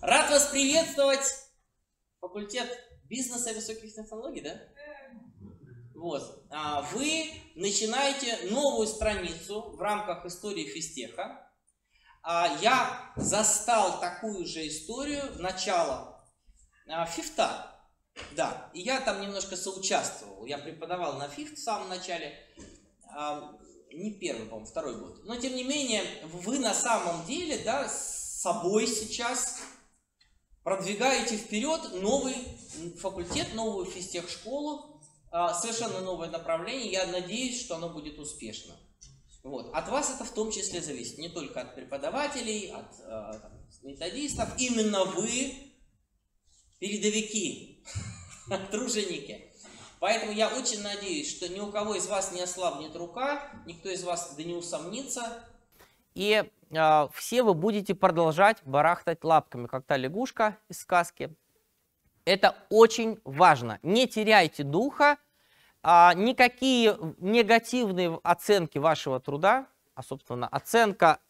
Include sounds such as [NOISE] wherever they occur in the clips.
Рад вас приветствовать! Факультет бизнеса и высоких технологий, да? Вот. А вы начинаете новую страницу в рамках истории физтеха. А я застал такую же историю в начало а, фифта. Да, и я там немножко соучаствовал. Я преподавал на фифт в самом начале. Не первый, по-моему, второй год. Но тем не менее, вы на самом деле, да, с собой сейчас продвигаете вперед новый факультет, новую физтехшколу, а, совершенно новое направление. Я надеюсь, что оно будет успешно. Вот. От вас это в том числе зависит, не только от преподавателей, от а, там, методистов. Именно вы передовики, [LAUGHS] труженики. Поэтому я очень надеюсь, что ни у кого из вас не ослабнет рука, никто из вас да не усомнится и э, все вы будете продолжать барахтать лапками, как та лягушка из сказки. Это очень важно. Не теряйте духа. Э, никакие негативные оценки вашего труда, а, собственно, оценка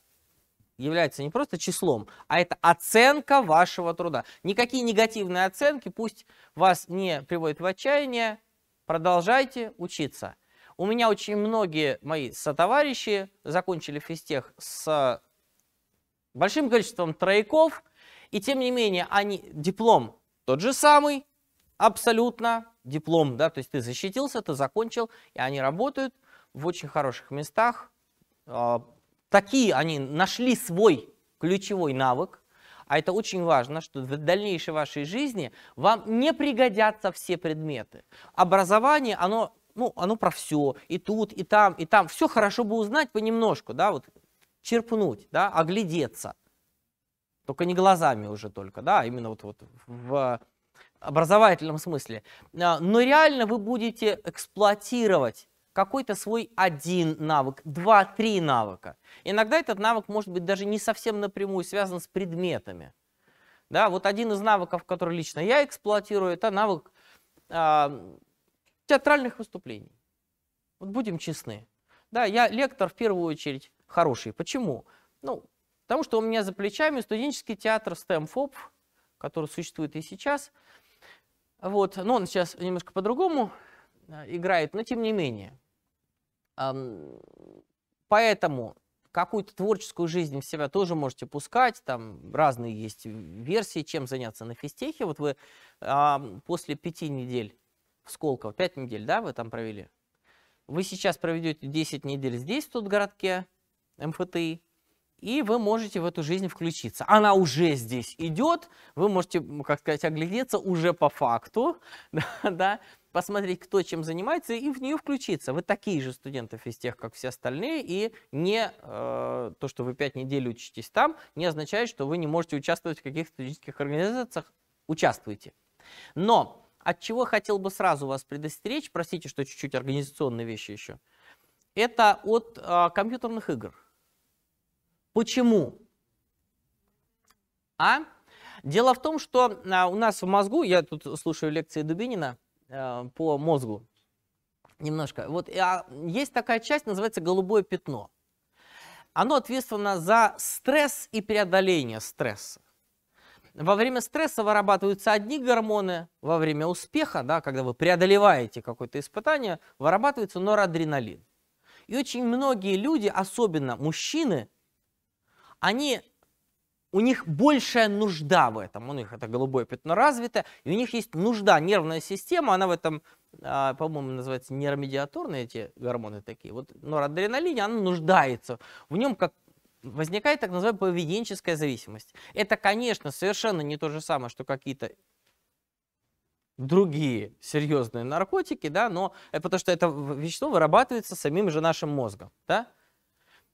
является не просто числом, а это оценка вашего труда. Никакие негативные оценки пусть вас не приводят в отчаяние. Продолжайте учиться. У меня очень многие мои сотоварищи закончили физтех с большим количеством трояков, и тем не менее они диплом тот же самый, абсолютно диплом, да, то есть ты защитился, ты закончил, и они работают в очень хороших местах. А, такие они нашли свой ключевой навык, а это очень важно, что в дальнейшей вашей жизни вам не пригодятся все предметы. Образование, оно ну, оно про все, и тут, и там, и там. Все хорошо бы узнать понемножку, да, вот черпнуть, да, оглядеться. Только не глазами уже только, да, а именно вот, вот в образовательном смысле. А, но реально вы будете эксплуатировать какой-то свой один навык, два-три навыка. Иногда этот навык может быть даже не совсем напрямую связан с предметами. Да, вот один из навыков, который лично я эксплуатирую, это навык а, театральных выступлений. Вот будем честны. Да, я лектор в первую очередь хороший. Почему? Ну, потому что у меня за плечами студенческий театр Стэмфоп, который существует и сейчас. Вот, но он сейчас немножко по-другому э, играет, но тем не менее. Поэтому какую-то творческую жизнь в себя тоже можете пускать. Там разные есть версии, чем заняться на физтехе. Вот вы после пяти недель в Сколково, 5 недель, да, вы там провели? Вы сейчас проведете 10 недель здесь, в тут городке МФТИ, и вы можете в эту жизнь включиться. Она уже здесь идет, вы можете, как сказать, оглядеться уже по факту, [LAUGHS] да, да, посмотреть, кто чем занимается, и в нее включиться. Вы такие же студенты тех, как все остальные, и не э, то, что вы пять недель учитесь там, не означает, что вы не можете участвовать в каких-то студенческих организациях. Участвуйте. Но от чего хотел бы сразу вас предостеречь, простите, что чуть-чуть организационные вещи еще, это от э, компьютерных игр. Почему? А? Дело в том, что э, у нас в мозгу, я тут слушаю лекции Дубинина э, по мозгу немножко, вот э, есть такая часть, называется голубое пятно. Оно ответственно за стресс и преодоление стресса во время стресса вырабатываются одни гормоны, во время успеха, да, когда вы преодолеваете какое-то испытание, вырабатывается норадреналин. И очень многие люди, особенно мужчины, они, у них большая нужда в этом. У них это голубое пятно развито, и у них есть нужда, нервная система, она в этом, а, по-моему, называется нейромедиаторные эти гормоны такие. Вот норадреналин, она нуждается в нем как возникает так называемая поведенческая зависимость. Это, конечно, совершенно не то же самое, что какие-то другие серьезные наркотики, да, но потому что это вещество вырабатывается самим же нашим мозгом, да,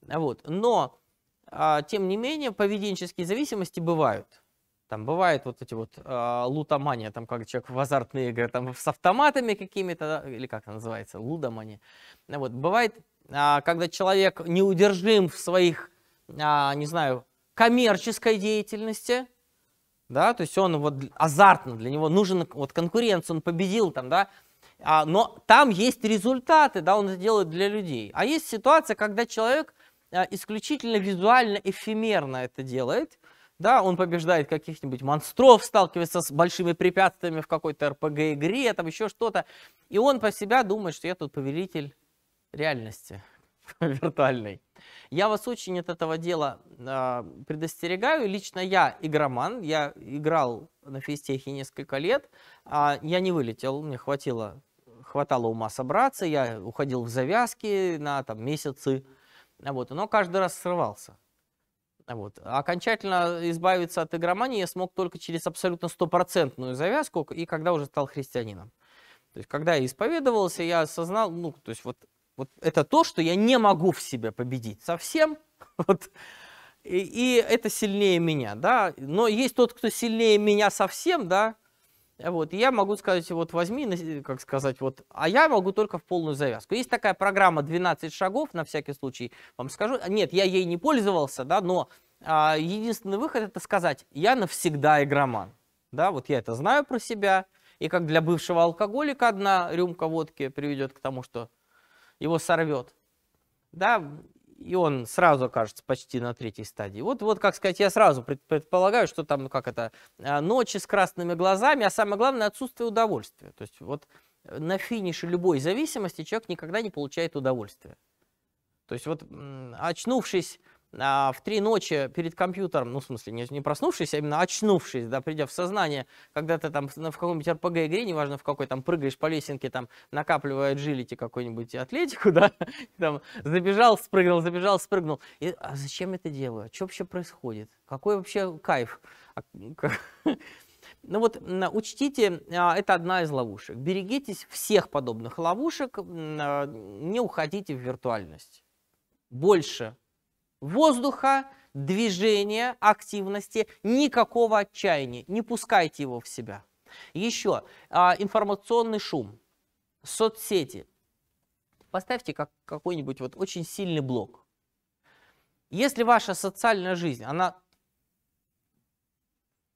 вот. Но а, тем не менее поведенческие зависимости бывают. Там бывают вот эти вот а, лутомания, там как человек в азартные игры, там с автоматами какими-то, или как это называется, лудомания. Вот бывает, а, когда человек неудержим в своих а, не знаю, коммерческой деятельности, да, то есть он вот азартно, для него нужен вот конкуренция, он победил там, да, а, но там есть результаты, да, он это делает для людей. А есть ситуация, когда человек а, исключительно визуально, эфемерно это делает, да, он побеждает каких-нибудь монстров, сталкивается с большими препятствиями в какой-то РПГ-игре, там еще что-то, и он по себя думает, что я тут повелитель реальности [LAUGHS] виртуальной. Я вас очень от этого дела э, предостерегаю. Лично я игроман, я играл на физтехе несколько лет, э, я не вылетел, мне хватило, хватало ума собраться, я уходил в завязки на там, месяцы, вот, но каждый раз срывался. Вот. Окончательно избавиться от игромании я смог только через абсолютно стопроцентную завязку и когда уже стал христианином. То есть, когда я исповедовался, я осознал, ну, то есть, вот вот это то, что я не могу в себе победить совсем. [LAUGHS] Вот. И, и это сильнее меня, да. Но есть тот, кто сильнее меня совсем, да. Вот. И я могу сказать, вот возьми, как сказать, вот, а я могу только в полную завязку. Есть такая программа 12 шагов, на всякий случай вам скажу. Нет, я ей не пользовался, да, но а, единственный выход это сказать, я навсегда игроман. Да, вот я это знаю про себя, и как для бывшего алкоголика одна рюмка водки приведет к тому, что его сорвет. Да, и он сразу окажется почти на третьей стадии. Вот, вот как сказать, я сразу предполагаю, что там, ну как это, э, ночи с красными глазами, а самое главное, отсутствие удовольствия. То есть вот э, на финише любой зависимости человек никогда не получает удовольствия. То есть вот очнувшись а, в три ночи перед компьютером, ну, в смысле, не, не проснувшись, а именно очнувшись, да, придя в сознание, когда ты там в каком-нибудь RPG-игре, неважно в какой, там прыгаешь по лесенке, там, накапливая джилити какой нибудь атлетику, [LAUGHS] да, там, забежал, спрыгнул, забежал, спрыгнул. И, а зачем это делаю? А Что вообще происходит? Какой вообще кайф? А, [LAUGHS] ну вот учтите, это одна из ловушек. Берегитесь всех подобных ловушек, не уходите в виртуальность. Больше воздуха, движения, активности, никакого отчаяния. Не пускайте его в себя. Еще а, информационный шум, соцсети. Поставьте как, какой-нибудь вот очень сильный блок. Если ваша социальная жизнь, она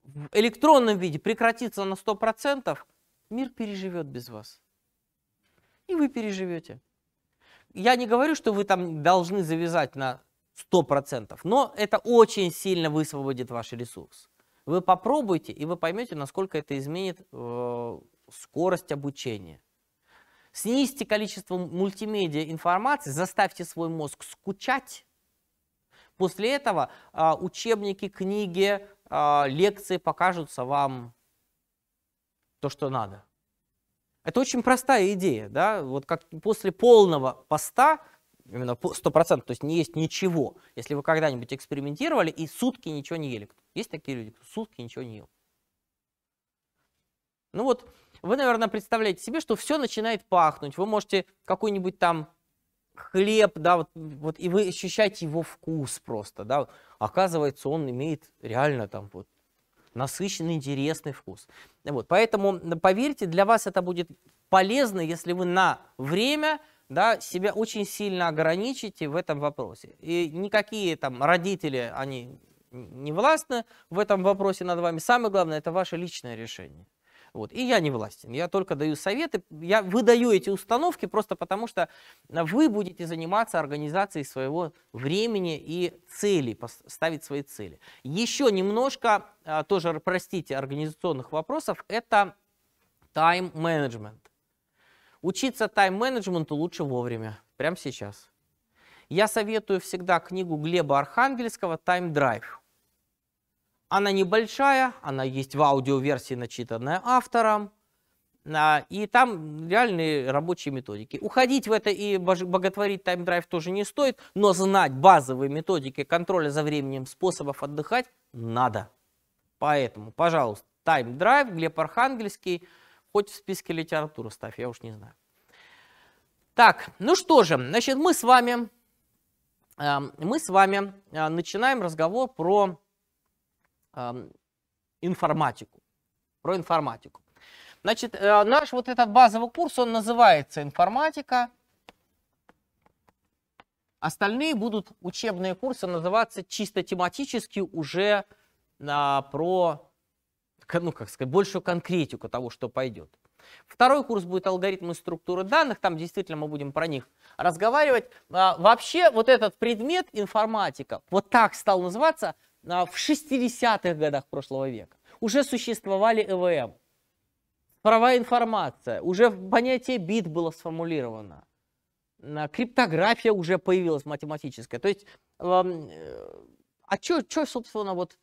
в электронном виде прекратится на 100%, мир переживет без вас. И вы переживете. Я не говорю, что вы там должны завязать на 100%. Но это очень сильно высвободит ваш ресурс. Вы попробуйте, и вы поймете, насколько это изменит э, скорость обучения. Снизьте количество мультимедиа информации, заставьте свой мозг скучать. После этого э, учебники, книги, э, лекции покажутся вам то, что надо. Это очень простая идея, да, вот как после полного поста Именно сто процентов, то есть не есть ничего. Если вы когда-нибудь экспериментировали и сутки ничего не ели. Есть такие люди, кто сутки ничего не ел. Ну вот, вы, наверное, представляете себе, что все начинает пахнуть. Вы можете какой-нибудь там хлеб, да, вот, вот и вы ощущаете его вкус просто, да. Оказывается, он имеет реально там вот насыщенный, интересный вкус. Вот, поэтому, поверьте, для вас это будет полезно, если вы на время да, себя очень сильно ограничите в этом вопросе. И никакие там родители, они не властны в этом вопросе над вами. Самое главное, это ваше личное решение. Вот. И я не властен, я только даю советы, я выдаю эти установки просто потому, что вы будете заниматься организацией своего времени и целей, ставить свои цели. Еще немножко, а, тоже простите, организационных вопросов, это тайм-менеджмент. Учиться тайм-менеджменту лучше вовремя, прямо сейчас. Я советую всегда книгу Глеба Архангельского "Time Drive". Она небольшая, она есть в аудиоверсии, начитанная автором. А, и там реальные рабочие методики. Уходить в это и боготворить тайм-драйв тоже не стоит, но знать базовые методики контроля за временем, способов отдыхать надо. Поэтому, пожалуйста, тайм-драйв, Глеб Архангельский – Хоть в списке литературы ставь, я уж не знаю. Так, ну что же, значит, мы с вами, эм, мы с вами э, начинаем разговор про эм, информатику. Про информатику. Значит, э, наш вот этот базовый курс, он называется «Информатика». Остальные будут учебные курсы называться чисто тематически уже а, про ну, как сказать, большую конкретику того, что пойдет. Второй курс будет алгоритмы структуры данных, там действительно мы будем про них разговаривать. А, вообще вот этот предмет информатика вот так стал называться а, в 60-х годах прошлого века. Уже существовали ЭВМ, правая информация, уже понятие бит было сформулировано, криптография уже появилась математическая. То есть, э, а что, собственно, вот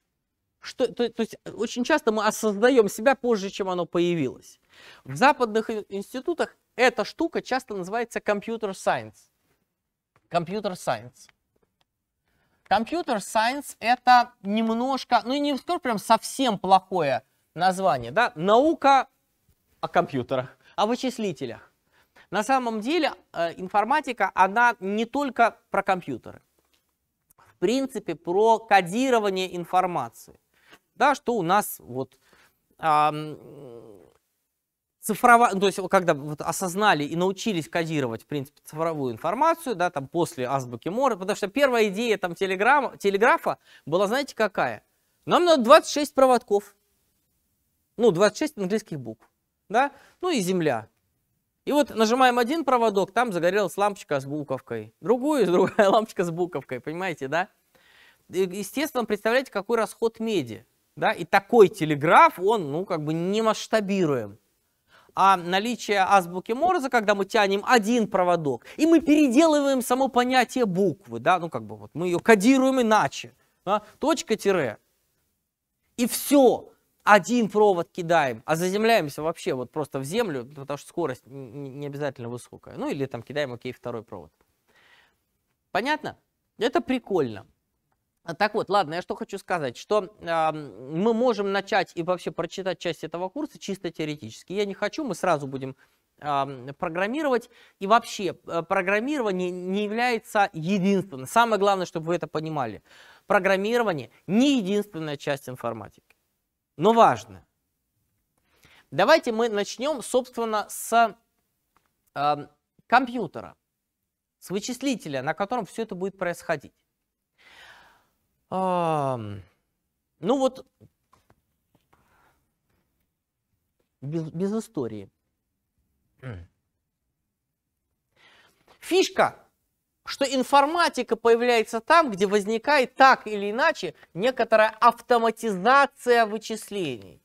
что, то, то есть э, очень часто мы осознаем себя позже, чем оно появилось. В западных институтах эта штука часто называется компьютер science. Компьютер science. Компьютер science это немножко, ну не скажу прям совсем плохое название, да, наука о компьютерах, о вычислителях. На самом деле э, информатика, она не только про компьютеры. В принципе, про кодирование информации да, что у нас вот а, цифровая, ну, то есть когда вот осознали и научились кодировать, в принципе, цифровую информацию, да, там после азбуки Мора, потому что первая идея там телеграмма, телеграфа была, знаете, какая? Нам надо 26 проводков, ну, 26 английских букв, да, ну и земля. И вот нажимаем один проводок, там загорелась лампочка с буковкой, другую, [LAUGHS] другая лампочка с буковкой, понимаете, да? Естественно, представляете, какой расход меди. Да? И такой телеграф, он ну, как бы не масштабируем. А наличие азбуки Морзе, когда мы тянем один проводок, и мы переделываем само понятие буквы, да, ну как бы вот мы ее кодируем иначе, да? точка-тире, и все, один провод кидаем, а заземляемся вообще вот просто в землю, потому что скорость не обязательно высокая. Ну или там кидаем, окей, второй провод. Понятно? Это прикольно. А, так вот, ладно, я что хочу сказать, что э, мы можем начать и вообще прочитать часть этого курса чисто теоретически. Я не хочу, мы сразу будем э, программировать. И вообще, э, программирование не является единственным. Самое главное, чтобы вы это понимали. Программирование не единственная часть информатики, но важная. Давайте мы начнем, собственно, с э, компьютера, с вычислителя, на котором все это будет происходить. А, ну вот, без, без истории. Фишка, что информатика появляется там, где возникает так или иначе некоторая автоматизация вычислений.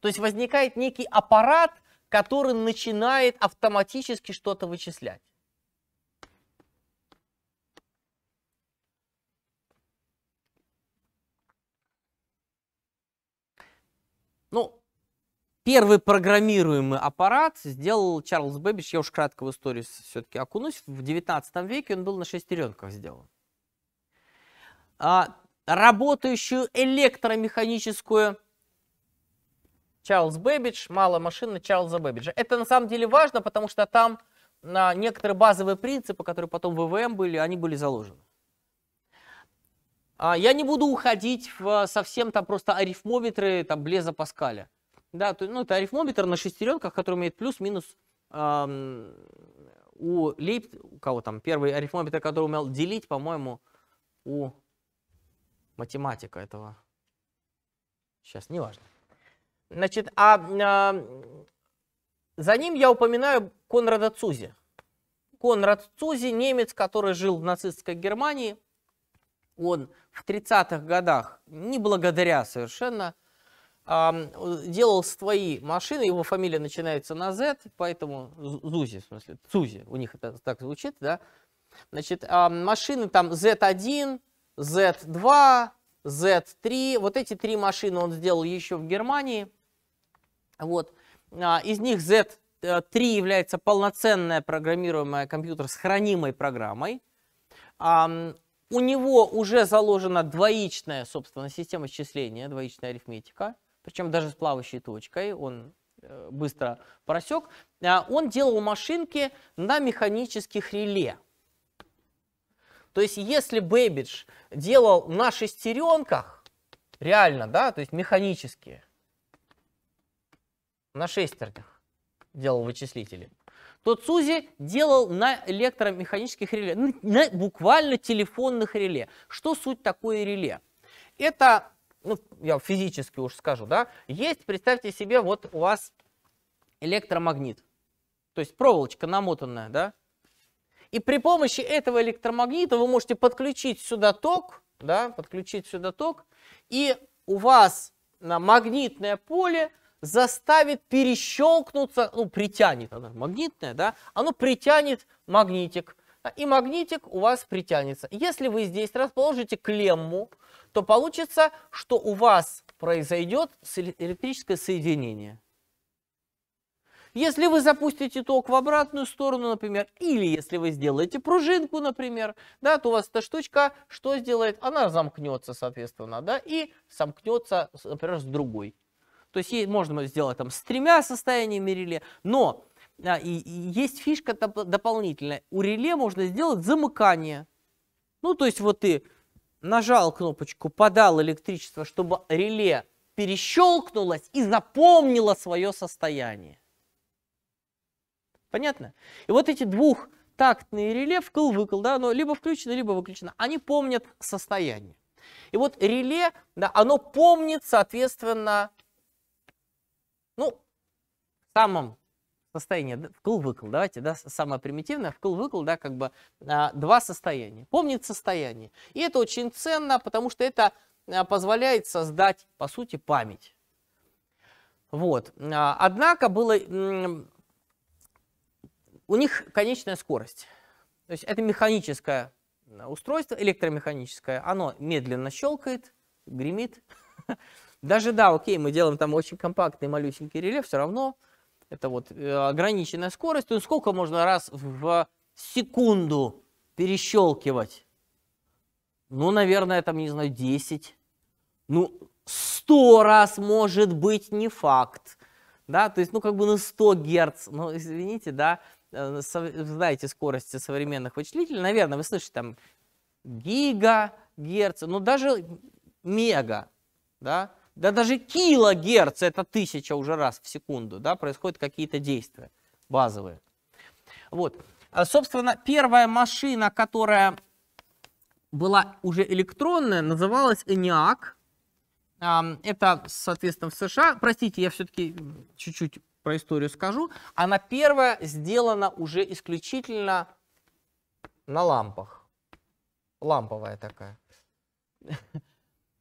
То есть возникает некий аппарат, который начинает автоматически что-то вычислять. Ну, первый программируемый аппарат сделал Чарльз Бэббидж, я уж кратко в историю все-таки окунусь, в 19 веке он был на шестеренках сделан. А, работающую электромеханическую Чарльз Бэббидж, малая машина Чарльза Бэббиджа. Это на самом деле важно, потому что там на некоторые базовые принципы, которые потом в ВВМ были, они были заложены. А, я не буду уходить в а, совсем там просто арифмометры там Блеза Паскаля. Да, то, ну, это арифмометр на шестеренках, который имеет плюс-минус эм, у Лейб... У кого там? Первый арифмометр, который умел делить, по-моему, у математика этого. Сейчас, неважно. Значит, а, а за ним я упоминаю Конрада Цузи. Конрад Цузи, немец, который жил в нацистской Германии – он в 30-х годах, не благодаря совершенно, делал свои машины, его фамилия начинается на Z, поэтому Зузи, в смысле, Цузи, у них это так звучит, да. Значит, машины там Z1, Z2, Z3, вот эти три машины он сделал еще в Германии, вот. А, из них Z3 является полноценная программируемая компьютер с хранимой программой, у него уже заложена двоичная, собственно, система счисления, двоичная арифметика, причем даже с плавающей точкой, он э, быстро просек. А он делал машинки на механических реле. То есть, если Бэббидж делал на шестеренках, реально, да, то есть механически, на шестернях делал вычислители, то Цузи делал на электромеханических реле, ну, на буквально телефонных реле. Что суть такое реле? Это, ну, я физически уж скажу, да, есть, представьте себе, вот у вас электромагнит, то есть проволочка намотанная, да, и при помощи этого электромагнита вы можете подключить сюда ток, да, подключить сюда ток, и у вас на магнитное поле заставит перещелкнуться, ну, притянет, она магнитная, да, оно притянет магнитик, да, и магнитик у вас притянется. Если вы здесь расположите клемму, то получится, что у вас произойдет электрическое соединение. Если вы запустите ток в обратную сторону, например, или если вы сделаете пружинку, например, да, то у вас эта штучка что сделает? Она замкнется, соответственно, да, и замкнется, например, с другой. То есть можно сделать там с тремя состояниями реле, но а, и, и есть фишка доп дополнительная. У реле можно сделать замыкание. Ну, то есть вот ты нажал кнопочку, подал электричество, чтобы реле перещелкнулось и запомнило свое состояние. Понятно? И вот эти двухтактные реле, вкл-выкл, да, оно либо включено, либо выключено, они помнят состояние. И вот реле, да, оно помнит, соответственно, ну, в самом состоянии, вкл-выкл, давайте, да, самое примитивное, вкл-выкл, да, как бы а, два состояния. Помнит состояние. И это очень ценно, потому что это а, позволяет создать, по сути, память. Вот. А, однако было... У них конечная скорость. То есть это механическое устройство, электромеханическое. Оно медленно щелкает, гремит. [LAUGHS] Даже да, окей, мы делаем там очень компактный малюсенький реле, все равно это вот э, ограниченная скорость. Ну, сколько можно раз в секунду перещелкивать? Ну, наверное, там, не знаю, 10. Ну, 100 раз может быть не факт. Да, то есть, ну, как бы на 100 герц, ну, извините, да, э, знаете скорости современных вычислителей, наверное, вы слышите там гига, герц, ну, даже мега, да, да даже килогерц, это тысяча уже раз в секунду, да, происходят какие-то действия базовые. Вот. А, собственно, первая машина, которая была уже электронная, называлась ENIAC. Это, соответственно, в США. Простите, я все-таки чуть-чуть про историю скажу. Она первая сделана уже исключительно на лампах. Ламповая такая. [LAUGHS]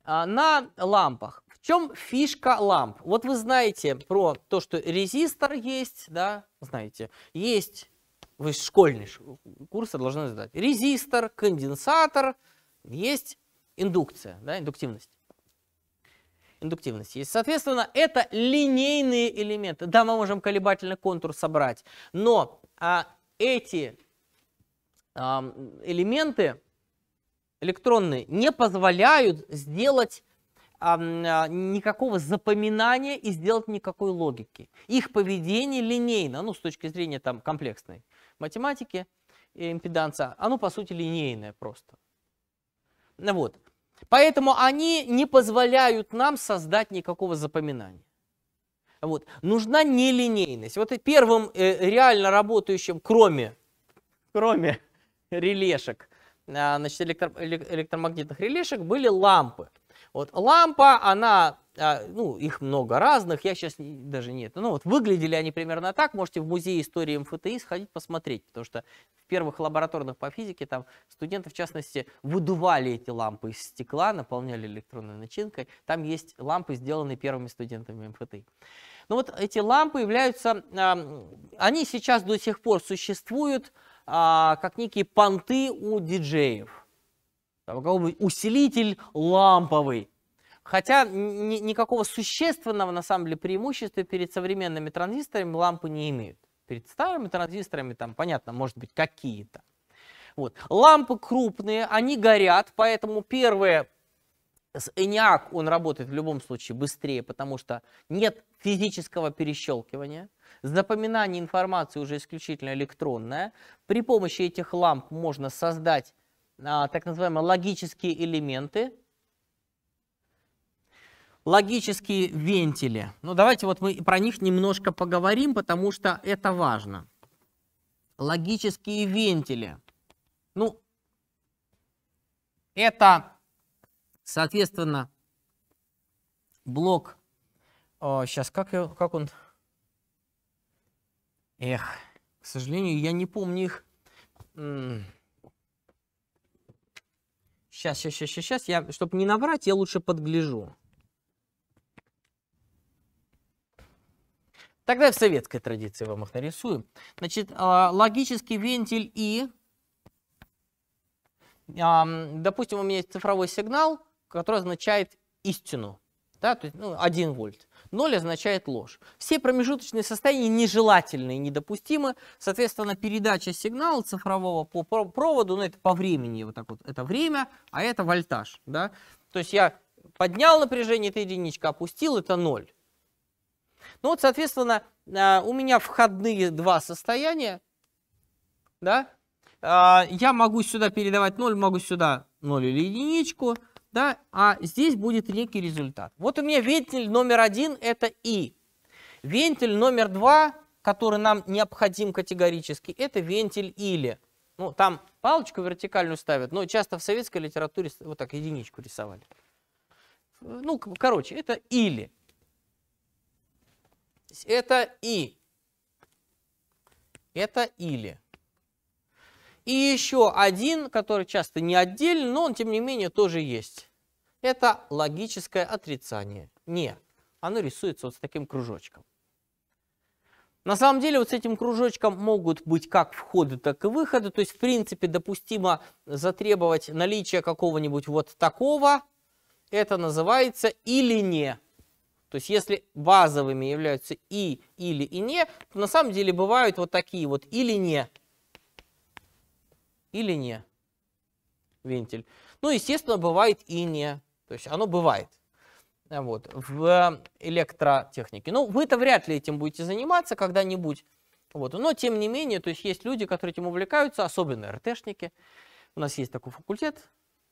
А, на лампах чем фишка ламп? Вот вы знаете про то, что резистор есть, да, знаете, есть, вы школьные курсы должны знать, резистор, конденсатор, есть индукция, да, индуктивность. Индуктивность есть. Соответственно, это линейные элементы. Да, мы можем колебательный контур собрать, но а, эти а, элементы электронные не позволяют сделать а, никакого запоминания и сделать никакой логики. Их поведение линейно, ну, с точки зрения там, комплексной математики, э, импеданса, оно, по сути, линейное просто. Ну вот. Поэтому они не позволяют нам создать никакого запоминания. Вот. Нужна нелинейность. Вот первым э, реально работающим, кроме, кроме релешек, а, значит, электромагнитных релешек, были лампы. Вот лампа, она, а, ну, их много разных, я сейчас даже нет. Ну, вот выглядели они примерно так. Можете в музей истории МФТИ сходить посмотреть, потому что в первых лабораторных по физике там студенты, в частности, выдували эти лампы из стекла, наполняли электронной начинкой. Там есть лампы, сделанные первыми студентами МФТИ. Но ну вот эти лампы являются, а, они сейчас до сих пор существуют а, как некие понты у диджеев там усилитель ламповый. Хотя ни, никакого существенного, на самом деле, преимущества перед современными транзисторами лампы не имеют. Перед старыми транзисторами, там, понятно, может быть, какие-то. Вот. Лампы крупные, они горят, поэтому первое, ENIAC, он работает в любом случае быстрее, потому что нет физического перещелкивания. Запоминание информации уже исключительно электронное. При помощи этих ламп можно создать а, так называемые логические элементы, логические вентили. Ну, давайте вот мы про них немножко поговорим, потому что это важно. Логические вентили. Ну, это, соответственно, блок. О, а, сейчас, как, я, как он? Эх, к сожалению, я не помню их Сейчас, сейчас, сейчас, сейчас, я, чтобы не наврать, я лучше подгляжу. Тогда в советской традиции вам их нарисую. Значит, а, логический вентиль И. Допустим, у меня есть цифровой сигнал, который означает истину. Да, то есть ну, 1 вольт. Ноль означает ложь. Все промежуточные состояния нежелательны и недопустимы. Соответственно, передача сигнала цифрового по проводу, ну это по времени, вот так вот, это время, а это вольтаж. Да? То есть я поднял напряжение, это единичка, опустил, это ноль. Ну вот, соответственно, а, у меня входные два состояния, да, а, я могу сюда передавать ноль, могу сюда ноль или единичку, да, а здесь будет некий результат. Вот у меня вентиль номер один – это И. Вентиль номер два, который нам необходим категорически, это вентиль или. Ну, там палочку вертикальную ставят, но часто в советской литературе вот так единичку рисовали. Ну, короче, это или. Это и. Это или. И еще один, который часто не отдельно, но он, тем не менее, тоже есть. Это логическое отрицание. Не, оно рисуется вот с таким кружочком. На самом деле вот с этим кружочком могут быть как входы, так и выходы. То есть, в принципе, допустимо затребовать наличие какого-нибудь вот такого. Это называется или не. То есть, если базовыми являются и, или и не, то на самом деле бывают вот такие вот или не. Или не. Вентиль. Ну, естественно, бывает и не. То есть оно бывает э, вот, в электротехнике. Ну, вы-то вряд ли этим будете заниматься когда-нибудь. Вот. Но, тем не менее, то есть есть люди, которые этим увлекаются, особенно РТшники. У нас есть такой факультет,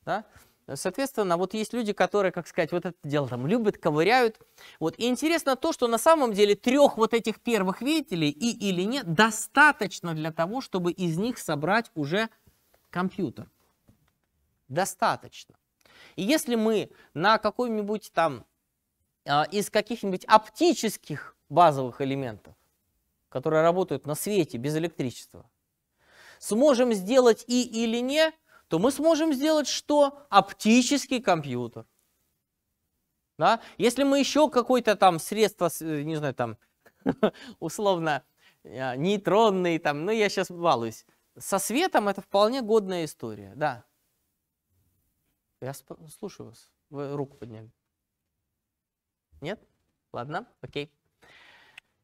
да, Соответственно, вот есть люди, которые, как сказать, вот это дело там любят, ковыряют. Вот. И интересно то, что на самом деле трех вот этих первых видителей и или нет достаточно для того, чтобы из них собрать уже компьютер. Достаточно. И если мы на какой-нибудь там а, из каких-нибудь оптических базовых элементов, которые работают на свете без электричества, сможем сделать и или не, то мы сможем сделать что? Оптический компьютер. Да? Если мы еще какое-то там средство, э, не знаю, там, [LAUGHS] условно, э, нейтронный, там, ну я сейчас балуюсь, со светом это вполне годная история, да. Я слушаю вас. Вы руку подняли. Нет? Ладно, окей.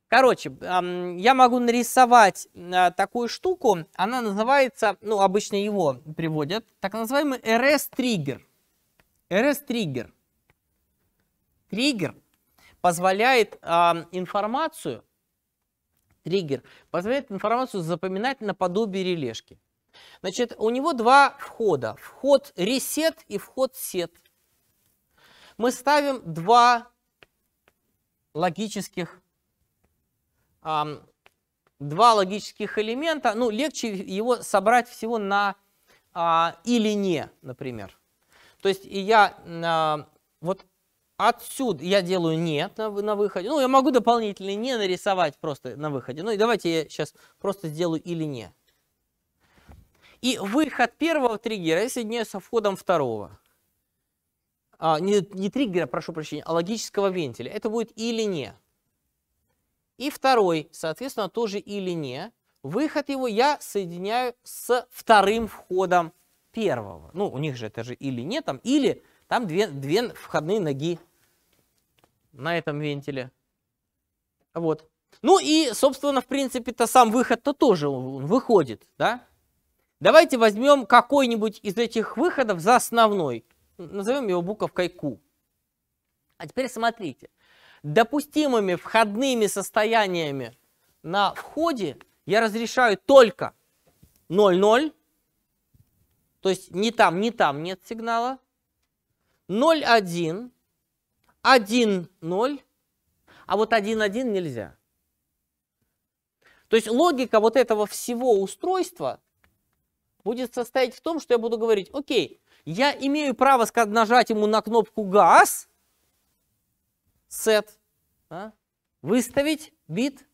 Короче, я могу нарисовать а, такую штуку. Она называется, ну, обычно его приводят, так называемый RS-триггер. RS-триггер. Триггер позволяет информацию, триггер позволяет информацию запоминать наподобие релешки. Значит, у него два входа. Вход reset и вход set. Мы ставим два логических, эм, два логических элемента. Ну, легче его собрать всего на э, или не, например. То есть я э, вот отсюда я делаю нет на, на выходе. Ну, я могу дополнительный не нарисовать просто на выходе. Ну, и давайте я сейчас просто сделаю или не. И выход первого триггера, если с входом второго, а, не, не триггера, прошу прощения, а логического вентиля, это будет или не. И второй, соответственно, тоже или не. Выход его я соединяю с вторым входом первого. Ну, у них же это же или не там, или там две, две входные ноги на этом вентиле. Вот. Ну и, собственно, в принципе-то сам выход-то тоже он выходит, да? Давайте возьмем какой-нибудь из этих выходов за основной. Назовем его буковкой Q. А теперь смотрите. Допустимыми входными состояниями на входе я разрешаю только 0,0. То есть ни там, ни там нет сигнала. 0,1, 1,0, а вот 1,1 нельзя. То есть логика вот этого всего устройства – будет состоять в том, что я буду говорить, окей, я имею право нажать ему на кнопку газ, set, да, выставить бит,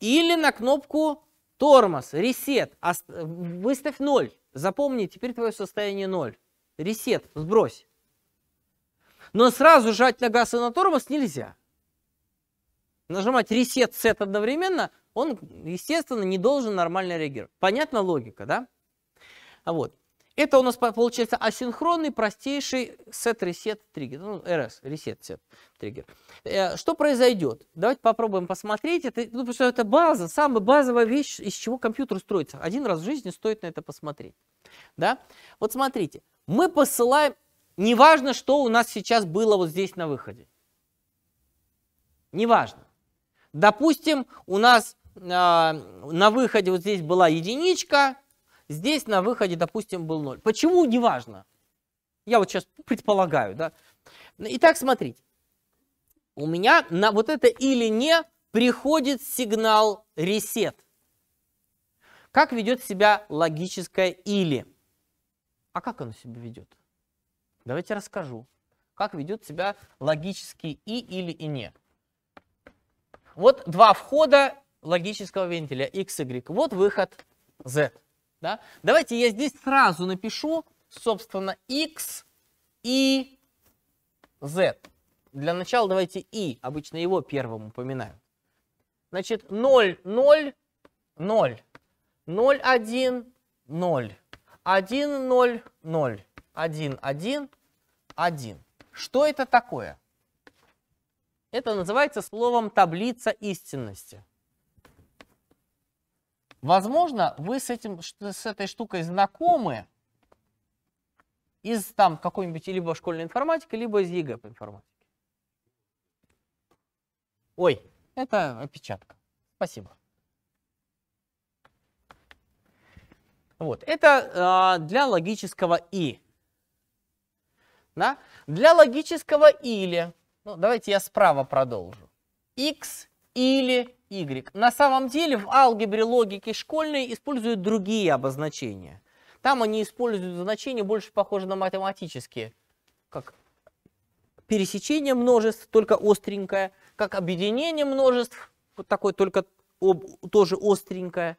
или на кнопку тормоз, ресет, а э, выставь 0. Запомни, теперь твое состояние 0. Ресет, сбрось. Но сразу жать на газ и на тормоз нельзя. Нажимать ресет, сет одновременно, он, естественно, не должен нормально реагировать. Понятна логика, да? А вот. Это у нас получается асинхронный простейший сет-ресет триггер. Ну, RS, ресет сет триггер. Э, что произойдет? Давайте попробуем посмотреть. Это, ну, потому что это база, самая базовая вещь, из чего компьютер строится. Один раз в жизни стоит на это посмотреть. Да? Вот смотрите, мы посылаем, неважно, что у нас сейчас было вот здесь на выходе. Неважно. Допустим, у нас э, на выходе вот здесь была единичка, Здесь на выходе, допустим, был 0. Почему, неважно. Я вот сейчас предполагаю, да. Итак, смотрите. У меня на вот это или не приходит сигнал ресет. Как ведет себя логическое или? А как оно себя ведет? Давайте расскажу. Как ведет себя логический и или и не. Вот два входа логического вентиля x, y. Вот выход z. Да? Давайте я здесь сразу напишу, собственно, x и z. Для начала давайте и, обычно его первым упоминаю. Значит, 0, 0, 0, 0, 1, 0, 1, 0, 0, 1, 1, 1. Что это такое? Это называется словом таблица истинности. Возможно, вы с, этим, с этой штукой знакомы из там какой-нибудь либо школьной информатики, либо из ЕГЭ по информатике. Ой, это опечатка. Спасибо. Вот, это э, для логического «и». Да? Для логического «или». Ну, давайте я справа продолжу. x или y. На самом деле в алгебре логики школьной используют другие обозначения. Там они используют значения, больше похожие на математические, как пересечение множеств, только остренькое, как объединение множеств, вот такое только об, тоже остренькое.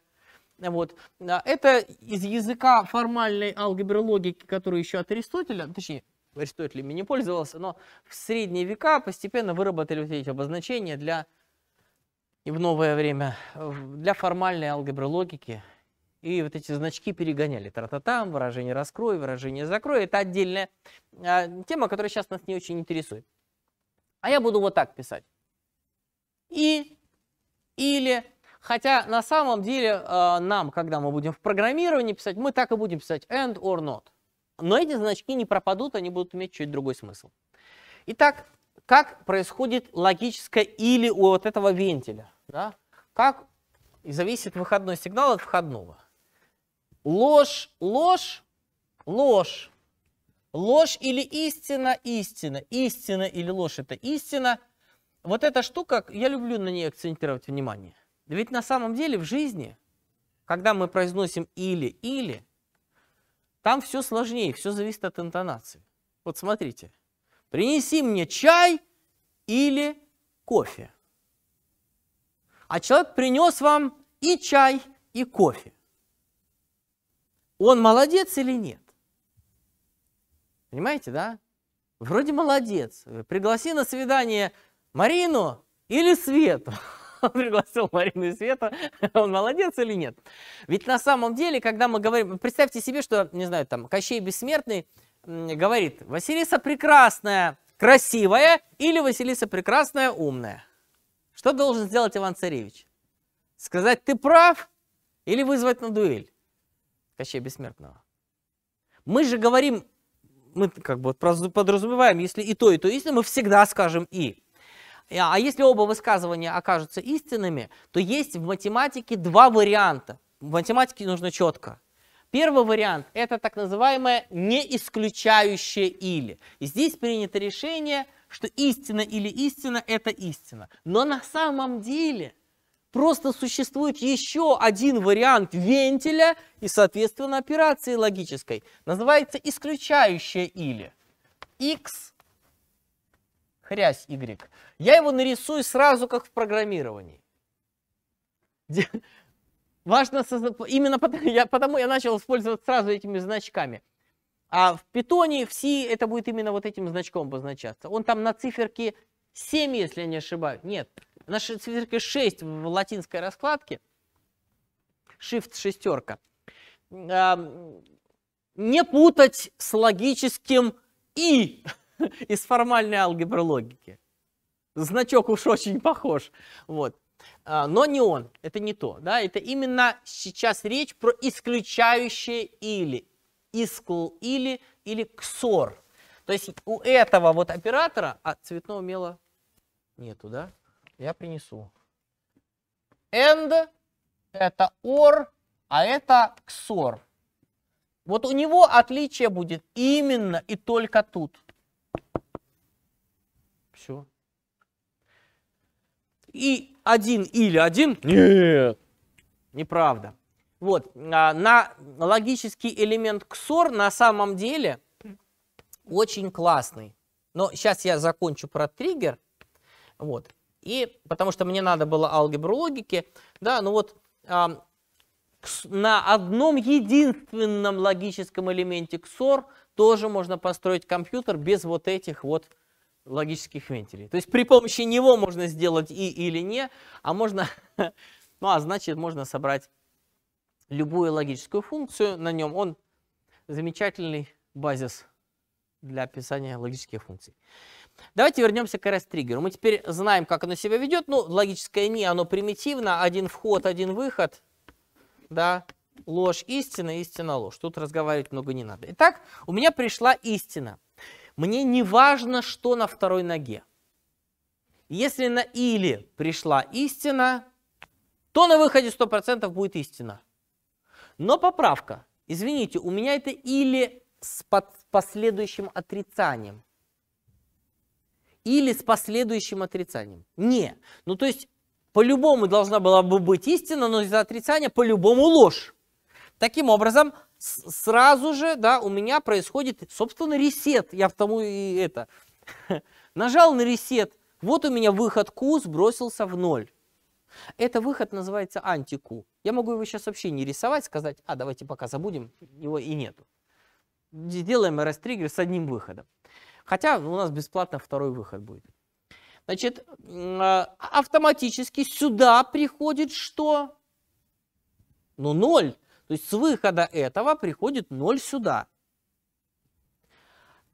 Вот. А это из языка формальной алгебры логики, которую еще от Аристотеля, точнее, Аристотелем не пользовался, но в средние века постепенно выработали вот эти обозначения для и в новое время для формальной алгебры логики. И вот эти значки перегоняли. Тра-та-там, выражение раскрой, выражение закрой. Это отдельная а, тема, которая сейчас нас не очень интересует. А я буду вот так писать. И, или, хотя на самом деле а, нам, когда мы будем в программировании писать, мы так и будем писать and or not. Но эти значки не пропадут, они будут иметь чуть другой смысл. Итак, как происходит логическое или у вот этого вентиля? да, как и зависит выходной сигнал от входного. Ложь, ложь, ложь. Ложь или истина, истина. Истина или ложь – это истина. Вот эта штука, я люблю на ней акцентировать внимание. Ведь на самом деле в жизни, когда мы произносим «или-или», там все сложнее, все зависит от интонации. Вот смотрите. «Принеси мне чай или кофе» а человек принес вам и чай, и кофе. Он молодец или нет? Понимаете, да? Вроде молодец. Пригласи на свидание Марину или Свету. [LAUGHS] Он пригласил Марину и Света. Он молодец или нет? Ведь на самом деле, когда мы говорим... Представьте себе, что, не знаю, там, Кощей Бессмертный говорит, Василиса прекрасная, красивая или Василиса прекрасная, умная. Что должен сделать Иван-Царевич? Сказать, ты прав, или вызвать на дуэль Кощей Бессмертного? Мы же говорим, мы как бы подразумеваем, если и то, и то истинно, мы всегда скажем «и». А, а если оба высказывания окажутся истинными, то есть в математике два варианта. В математике нужно четко. Первый вариант – это так называемое неисключающее «или». И здесь принято решение – что истина или истина – это истина. Но на самом деле просто существует еще один вариант вентиля и, соответственно, операции логической. Называется исключающее или. x хрясь y. Я его нарисую сразу, как в программировании. Важно, именно потому я, потому я начал использовать сразу этими значками. А в питоне в C это будет именно вот этим значком обозначаться. Он там на циферке 7, если я не ошибаюсь. Нет, на циферке 6 в латинской раскладке. Shift шестерка. Не путать с логическим «и» [LAUGHS] из формальной алгебры логики. Значок уж очень похож. Вот. А, но не он, это не то. Да? Это именно сейчас речь про исключающее или искл или, или ксор. То есть у этого вот оператора, а цветного мела нету, да? Я принесу. And это or, а это ксор. Вот у него отличие будет именно и только тут. Все. И один или один? Нет. Неправда. Вот, а, на логический элемент XOR на самом деле очень классный. Но сейчас я закончу про триггер. Вот. И потому что мне надо было алгебру логики. Да, ну вот а, на одном единственном логическом элементе XOR тоже можно построить компьютер без вот этих вот логических вентилей. То есть при помощи него можно сделать и или не, а можно, [LAUGHS] ну а значит можно собрать любую логическую функцию на нем. Он замечательный базис для описания логических функций. Давайте вернемся к RS-триггеру. Мы теперь знаем, как оно себя ведет. Ну, логическое не, оно примитивно. Один вход, один выход. Да, ложь, истина, истина, ложь. Тут разговаривать много не надо. Итак, у меня пришла истина. Мне не важно, что на второй ноге. Если на или пришла истина, то на выходе 100% будет истина. Но поправка. Извините, у меня это или с под последующим отрицанием. Или с последующим отрицанием. Не. Ну то есть по-любому должна была бы быть истина, но из-за отрицания по-любому ложь. Таким образом, сразу же да, у меня происходит, собственно, ресет. Я потому и это. [LAUGHS] Нажал на ресет. Вот у меня выход Q сбросился в ноль. Это выход называется антику. Я могу его сейчас вообще не рисовать, сказать, а давайте пока забудем, его и нету. Делаем RS-триггер с одним выходом. Хотя у нас бесплатно второй выход будет. Значит, а, автоматически сюда приходит что? Ну, ноль. То есть с выхода этого приходит ноль сюда.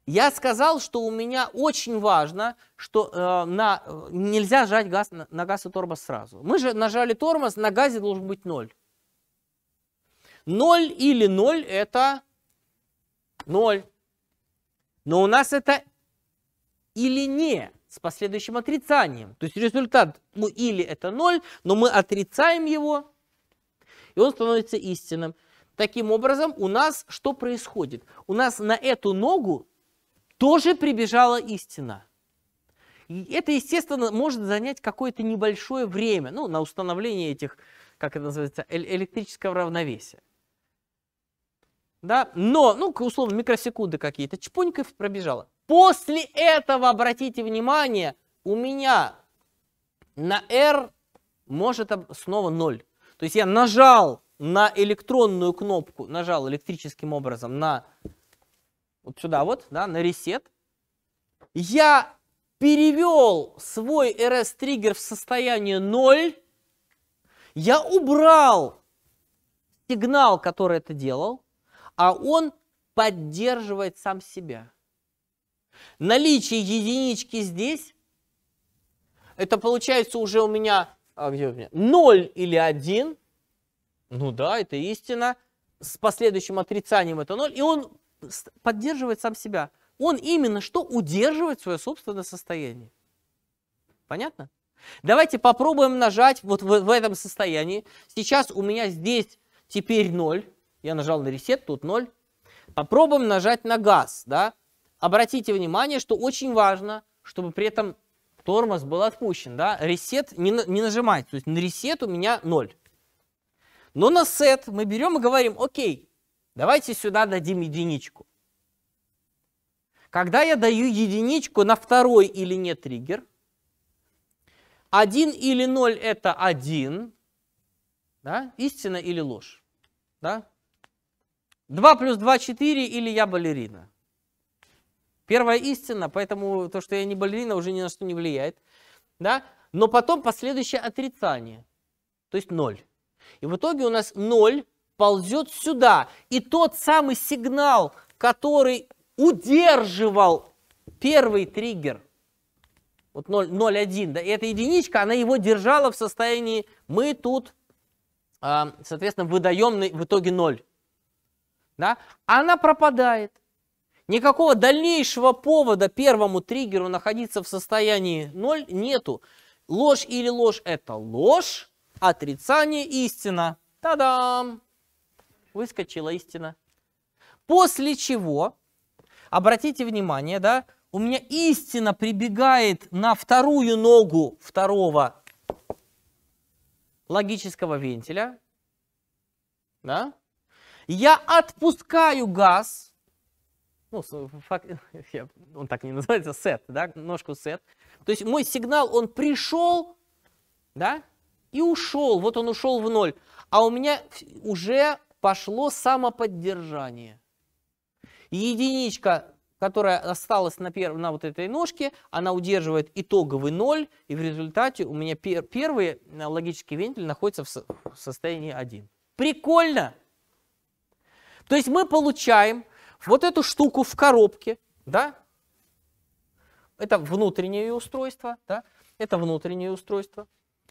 Я сказал, что у меня очень важно, что э, на, нельзя жать газ, на, на газ и тормоз сразу. Мы же нажали тормоз, на газе должен быть ноль. Ноль или ноль это ноль, Но у нас это или не с последующим отрицанием. То есть результат мы ну, или это ноль, но мы отрицаем его, и он становится истинным. Таким образом, у нас что происходит? У нас на эту ногу тоже прибежала истина. И это, естественно, может занять какое-то небольшое время ну, на установление этих, как это называется, электрического равновесия. Да? Но, ну, условно, микросекунды какие-то, чпуньков пробежала. После этого, обратите внимание, у меня на R может снова 0. То есть я нажал на электронную кнопку, нажал электрическим образом на вот сюда вот, да, на ресет. Я перевел свой RS-триггер в состояние 0. Я убрал сигнал, который это делал, а он поддерживает сам себя. Наличие единички здесь, это получается уже у меня, а где у меня 0 или 1. Ну да, это истина. С последующим отрицанием это 0. И он поддерживает сам себя. Он именно что удерживает свое собственное состояние. Понятно? Давайте попробуем нажать вот в, в этом состоянии. Сейчас у меня здесь теперь 0. Я нажал на ресет, тут 0. Попробуем нажать на газ. Да? Обратите внимание, что очень важно, чтобы при этом тормоз был отпущен. Да? Ресет не, не нажимать. То есть на ресет у меня 0. Но на сет мы берем и говорим, окей, Давайте сюда дадим единичку. Когда я даю единичку на второй или нет триггер, 1 или 0 это 1, да? истина или ложь. Да? 2 плюс 2 – 4 или я балерина. Первая истина, поэтому то, что я не балерина, уже ни на что не влияет. Да? Но потом последующее отрицание, то есть 0. И в итоге у нас 0 ползет сюда. И тот самый сигнал, который удерживал первый триггер, вот 0,1, да, эта единичка, она его держала в состоянии, мы тут, а, соответственно, выдаем в итоге 0. Да? Она пропадает. Никакого дальнейшего повода первому триггеру находиться в состоянии 0 нету. Ложь или ложь – это ложь, отрицание – истина. Та-дам! выскочила истина. После чего, обратите внимание, да, у меня истина прибегает на вторую ногу второго логического вентиля. Да? Я отпускаю газ. Ну, факт, я, он так не называется, сет, да, ножку сет. То есть мой сигнал, он пришел, да, и ушел. Вот он ушел в ноль. А у меня уже пошло самоподдержание. Единичка, которая осталась на, пер... на вот этой ножке, она удерживает итоговый ноль, и в результате у меня пер... первый э, логический вентиль находится в, со... в состоянии 1. Прикольно! То есть мы получаем вот эту штуку в коробке, да? Это внутреннее устройство, да? Это внутреннее устройство.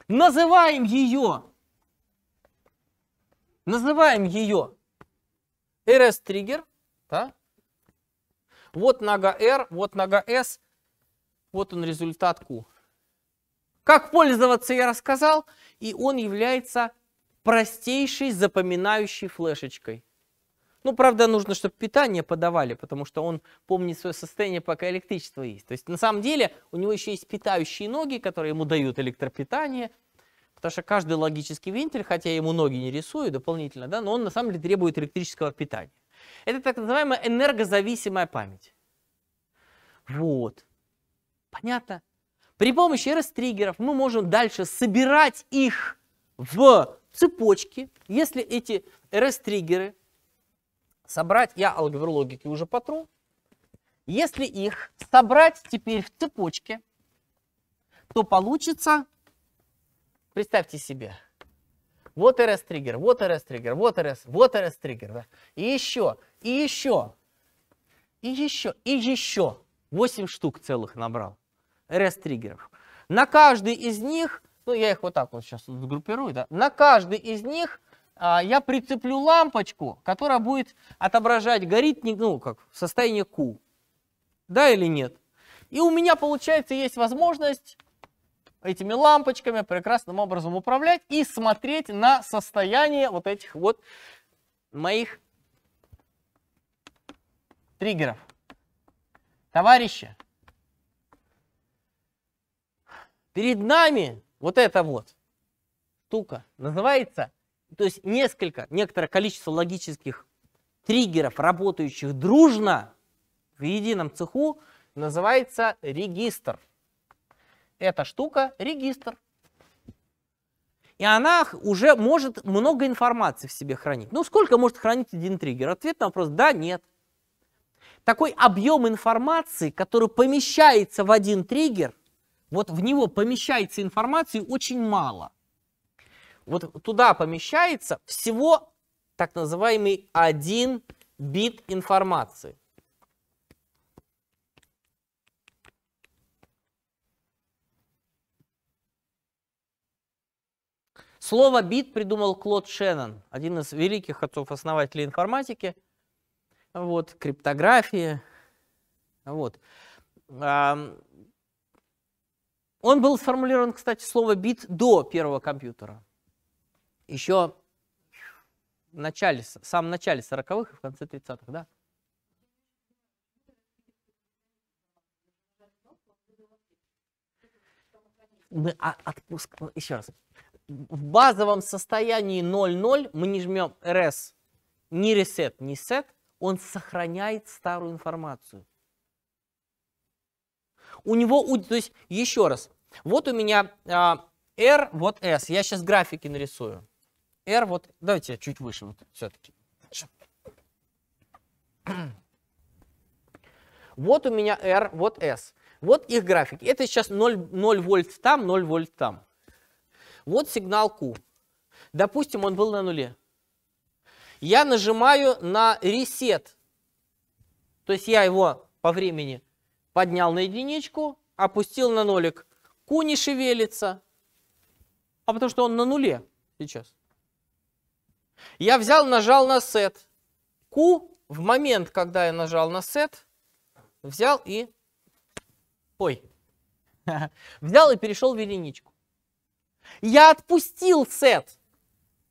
Называем ее Называем ее RS-триггер. Да? Вот нога R, вот нога S, вот он результат Q. Как пользоваться я рассказал, и он является простейшей запоминающей флешечкой. Ну, правда, нужно, чтобы питание подавали, потому что он помнит свое состояние, пока электричество есть. То есть, на самом деле, у него еще есть питающие ноги, которые ему дают электропитание, Потому что каждый логический вентиль, хотя я ему ноги не рисую дополнительно, да, но он на самом деле требует электрического питания. Это так называемая энергозависимая память. Вот. Понятно? При помощи RS-триггеров мы можем дальше собирать их в цепочки. Если эти RS-триггеры собрать, я алгебру логики уже потру, если их собрать теперь в цепочке, то получится Представьте себе. Вот RS триггер, вот RS триггер, вот RS, вот RS триггер. Да? И еще, и еще, и еще, и еще. 8 штук целых набрал. RS триггеров. На каждый из них, ну я их вот так вот сейчас сгруппирую, да, на каждый из них а, я прицеплю лампочку, которая будет отображать, горит, ну как, в состоянии Q. Да или нет? И у меня, получается, есть возможность этими лампочками прекрасным образом управлять и смотреть на состояние вот этих вот моих триггеров. Товарищи, перед нами вот эта вот штука называется, то есть несколько, некоторое количество логических триггеров, работающих дружно в едином цеху, называется регистр эта штука регистр. И она уже может много информации в себе хранить. Ну, сколько может хранить один триггер? Ответ на вопрос – да, нет. Такой объем информации, который помещается в один триггер, вот в него помещается информации очень мало. Вот туда помещается всего так называемый один бит информации. Слово бит придумал Клод Шеннон, один из великих отцов-основателей информатики, вот, криптографии. Вот. Он был сформулирован, кстати, слово бит до первого компьютера. Еще в начале, в самом начале 40-х и в конце 30-х, да? Мы а, отпуск, еще раз, в базовом состоянии 0,0 мы не жмем RS, ни reset, ни set, он сохраняет старую информацию. У него, то есть, еще раз, вот у меня а, R, вот S, я сейчас графики нарисую. R вот, давайте я чуть выше вот все-таки. [CLEARS THROAT] Вот у меня R, вот S. Вот их графики. Это сейчас 0, 0 вольт там, 0 вольт там. Вот сигнал Q. Допустим, он был на нуле. Я нажимаю на ресет. То есть я его по времени поднял на единичку, опустил на нолик. Q не шевелится, а потому что он на нуле сейчас. Я взял, нажал на сет. Q в момент, когда я нажал на сет, взял и... Ой. [LAUGHS] Взял и перешел в единичку. Я отпустил сет,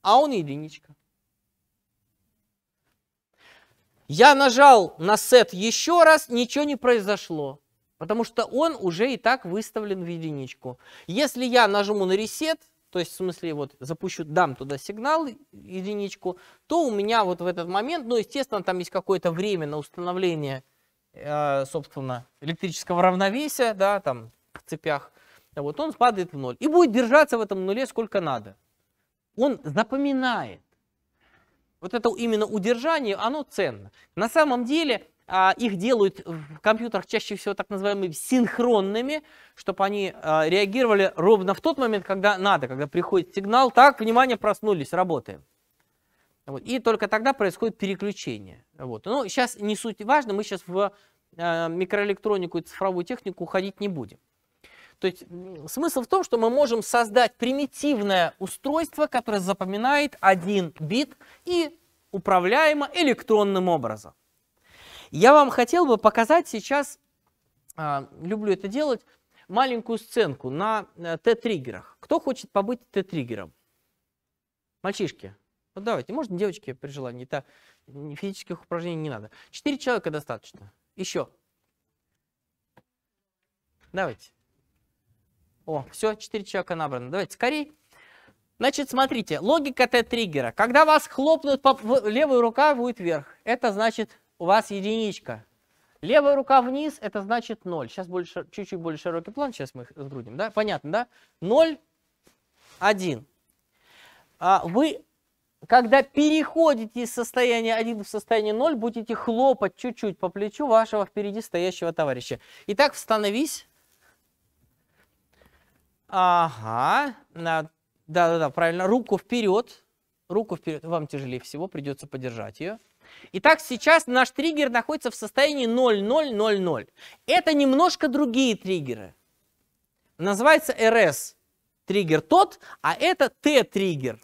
а он единичка. Я нажал на сет еще раз, ничего не произошло, потому что он уже и так выставлен в единичку. Если я нажму на ресет, то есть в смысле вот запущу, дам туда сигнал, единичку, то у меня вот в этот момент, ну естественно там есть какое-то время на установление, э, собственно, электрического равновесия, да, там в цепях, а вот он падает в ноль и будет держаться в этом нуле сколько надо. Он запоминает. Вот это именно удержание, оно ценно. На самом деле а, их делают в компьютерах чаще всего так называемыми синхронными, чтобы они а, реагировали ровно в тот момент, когда надо, когда приходит сигнал, так, внимание, проснулись, работаем. Вот. И только тогда происходит переключение. Вот. Но ну, сейчас не суть важно, мы сейчас в а, микроэлектронику и цифровую технику уходить не будем. То есть смысл в том, что мы можем создать примитивное устройство, которое запоминает один бит и управляемо электронным образом. Я вам хотел бы показать сейчас, а, люблю это делать, маленькую сценку на э, Т-триггерах. Кто хочет побыть Т-триггером? Мальчишки, вот ну, давайте, можно девочки при желании, это физических упражнений не надо. Четыре человека достаточно. Еще. Давайте. О, все, 4 человека набрано. Давайте скорей. Значит, смотрите, логика Т-триггера. Когда вас хлопнут, по... левая рука будет вверх. Это значит, у вас единичка. Левая рука вниз, это значит 0. Сейчас больше, чуть-чуть более широкий план, сейчас мы их сгрудим, да? Понятно, да? 0, 1. А вы, когда переходите из состояния 1 в состояние 0, будете хлопать чуть-чуть по плечу вашего впереди стоящего товарища. Итак, становись Ага, да-да-да, правильно, руку вперед, руку вперед, вам тяжелее всего, придется подержать ее. Итак, сейчас наш триггер находится в состоянии 0000. Это немножко другие триггеры. Называется RS триггер тот, а это T триггер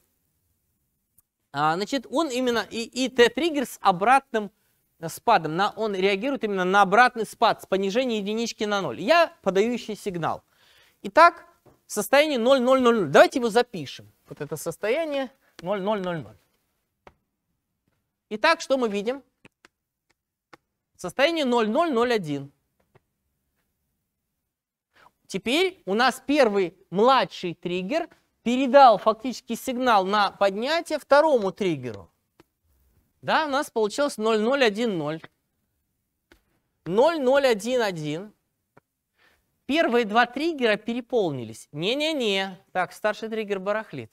А, значит, он именно и, и Т-триггер с обратным э, спадом. На, он реагирует именно на обратный спад, с понижения единички на 0. Я подающий сигнал. Итак, в состоянии 0,000. Давайте его запишем. Вот это состояние 0,000. Итак, что мы видим? Состояние 0,001. Теперь у нас первый младший триггер передал фактически сигнал на поднятие второму триггеру. Да, у нас получилось 0010. 0011. Первые два триггера переполнились. Не-не-не. Так, старший триггер барахлит.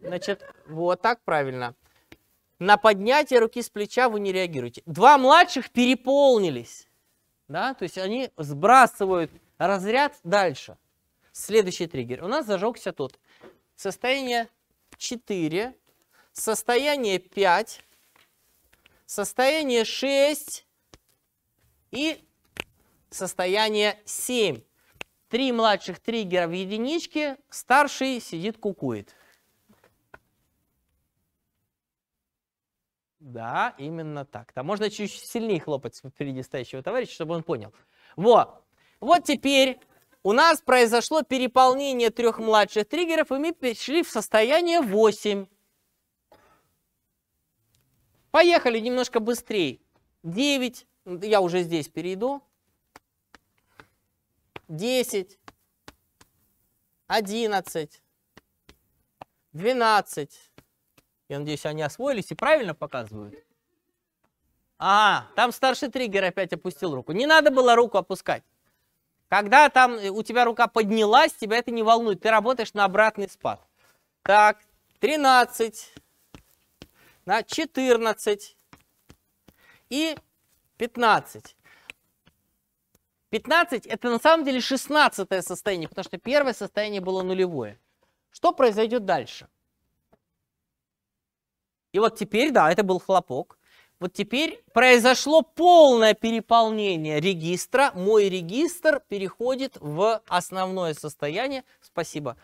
Значит, вот так правильно. На поднятие руки с плеча вы не реагируете. Два младших переполнились. Да? То есть они сбрасывают разряд дальше. Следующий триггер. У нас зажегся тот. Состояние 4, состояние 5, состояние 6 и состояние 7. Три младших триггера в единичке, старший сидит кукует. Да, именно так. Там можно чуть сильнее хлопать впереди стоящего товарища, чтобы он понял. Вот. Вот теперь у нас произошло переполнение трех младших триггеров, и мы перешли в состояние 8. Поехали немножко быстрее. 9. Я уже здесь перейду. 10, 11, 12. Я надеюсь, они освоились и правильно показывают. Ага, там старший триггер опять опустил руку. Не надо было руку опускать. Когда там э, у тебя рука поднялась, тебя это не волнует. Ты работаешь на обратный спад. Так, 13, на 14 и 15. 15 это на самом деле 16 состояние, потому что первое состояние было нулевое. Что произойдет дальше? И вот теперь, да, это был хлопок. Вот теперь произошло полное переполнение регистра. Мой регистр переходит в основное состояние. Спасибо.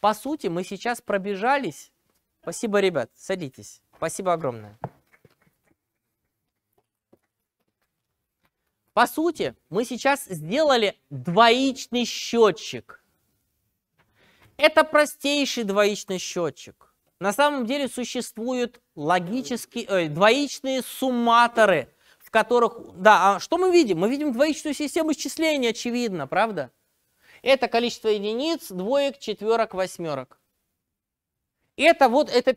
По сути, мы сейчас пробежались. Спасибо, ребят. Садитесь. Спасибо огромное. По сути, мы сейчас сделали двоичный счетчик. Это простейший двоичный счетчик. На самом деле существуют логические, э, двоичные сумматоры, в которых... Да, а что мы видим? Мы видим двоичную систему исчисления, очевидно, правда? Это количество единиц, двоек, четверок, восьмерок. Это вот это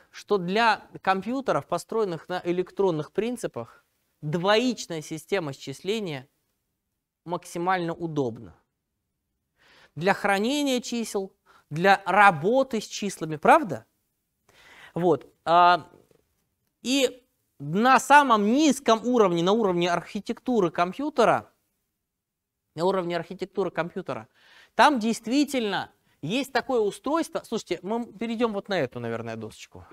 что для компьютеров, построенных на электронных принципах, двоичная система счисления максимально удобна. Для хранения чисел, для работы с числами, правда? Вот. А, и на самом низком уровне, на уровне архитектуры компьютера, на уровне архитектуры компьютера, там действительно есть такое устройство, слушайте, мы перейдем вот на эту, наверное, досочку,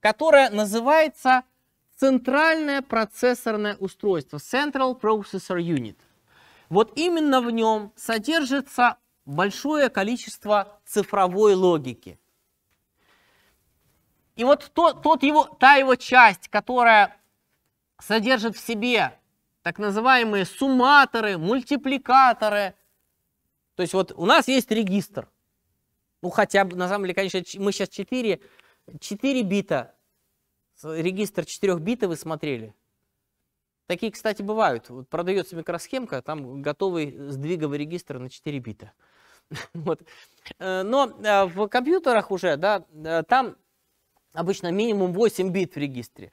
которое называется центральное процессорное устройство, Central Processor Unit. Вот именно в нем содержится большое количество цифровой логики. И вот тот, тот его, та его часть, которая содержит в себе так называемые сумматоры, мультипликаторы – то есть вот у нас есть регистр. Ну, хотя бы, на самом деле, конечно, мы сейчас 4, 4 бита, регистр 4 вы смотрели. Такие, кстати, бывают. Вот продается микросхемка, там готовый сдвиговый регистр на 4 бита. [LAUGHS] Вот. Э, но э, в компьютерах уже, да, э, там обычно минимум 8 бит в регистре.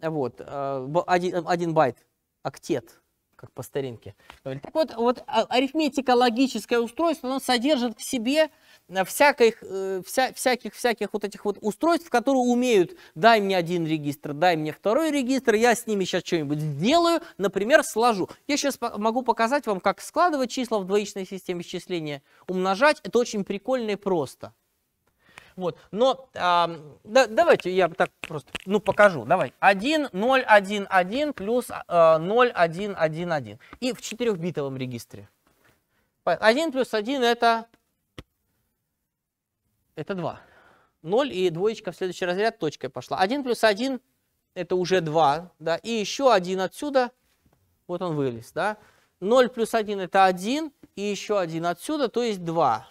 Вот, 1, 1 байт, октет как по старинке. Так вот, вот а, арифметика логическое устройство, оно содержит в себе э, всяких, э, вся, всяких, всяких вот этих вот устройств, которые умеют, дай мне один регистр, дай мне второй регистр, я с ними сейчас что-нибудь сделаю, например, сложу. Я сейчас могу показать вам, как складывать числа в двоичной системе счисления, умножать, это очень прикольно и просто. Вот. Но а, да, давайте я так просто ну, покажу. Давай. 1, 0, 1, 1 плюс а, 0, 1, 1, 1. И в четырехбитовом регистре. 1 плюс 1 это, это 2. 0 и двоечка в следующий разряд точкой пошла. 1 плюс 1 это уже 2. Да? И еще один отсюда. Вот он вылез. Да? 0 плюс 1 это 1. И еще один отсюда, то есть 2.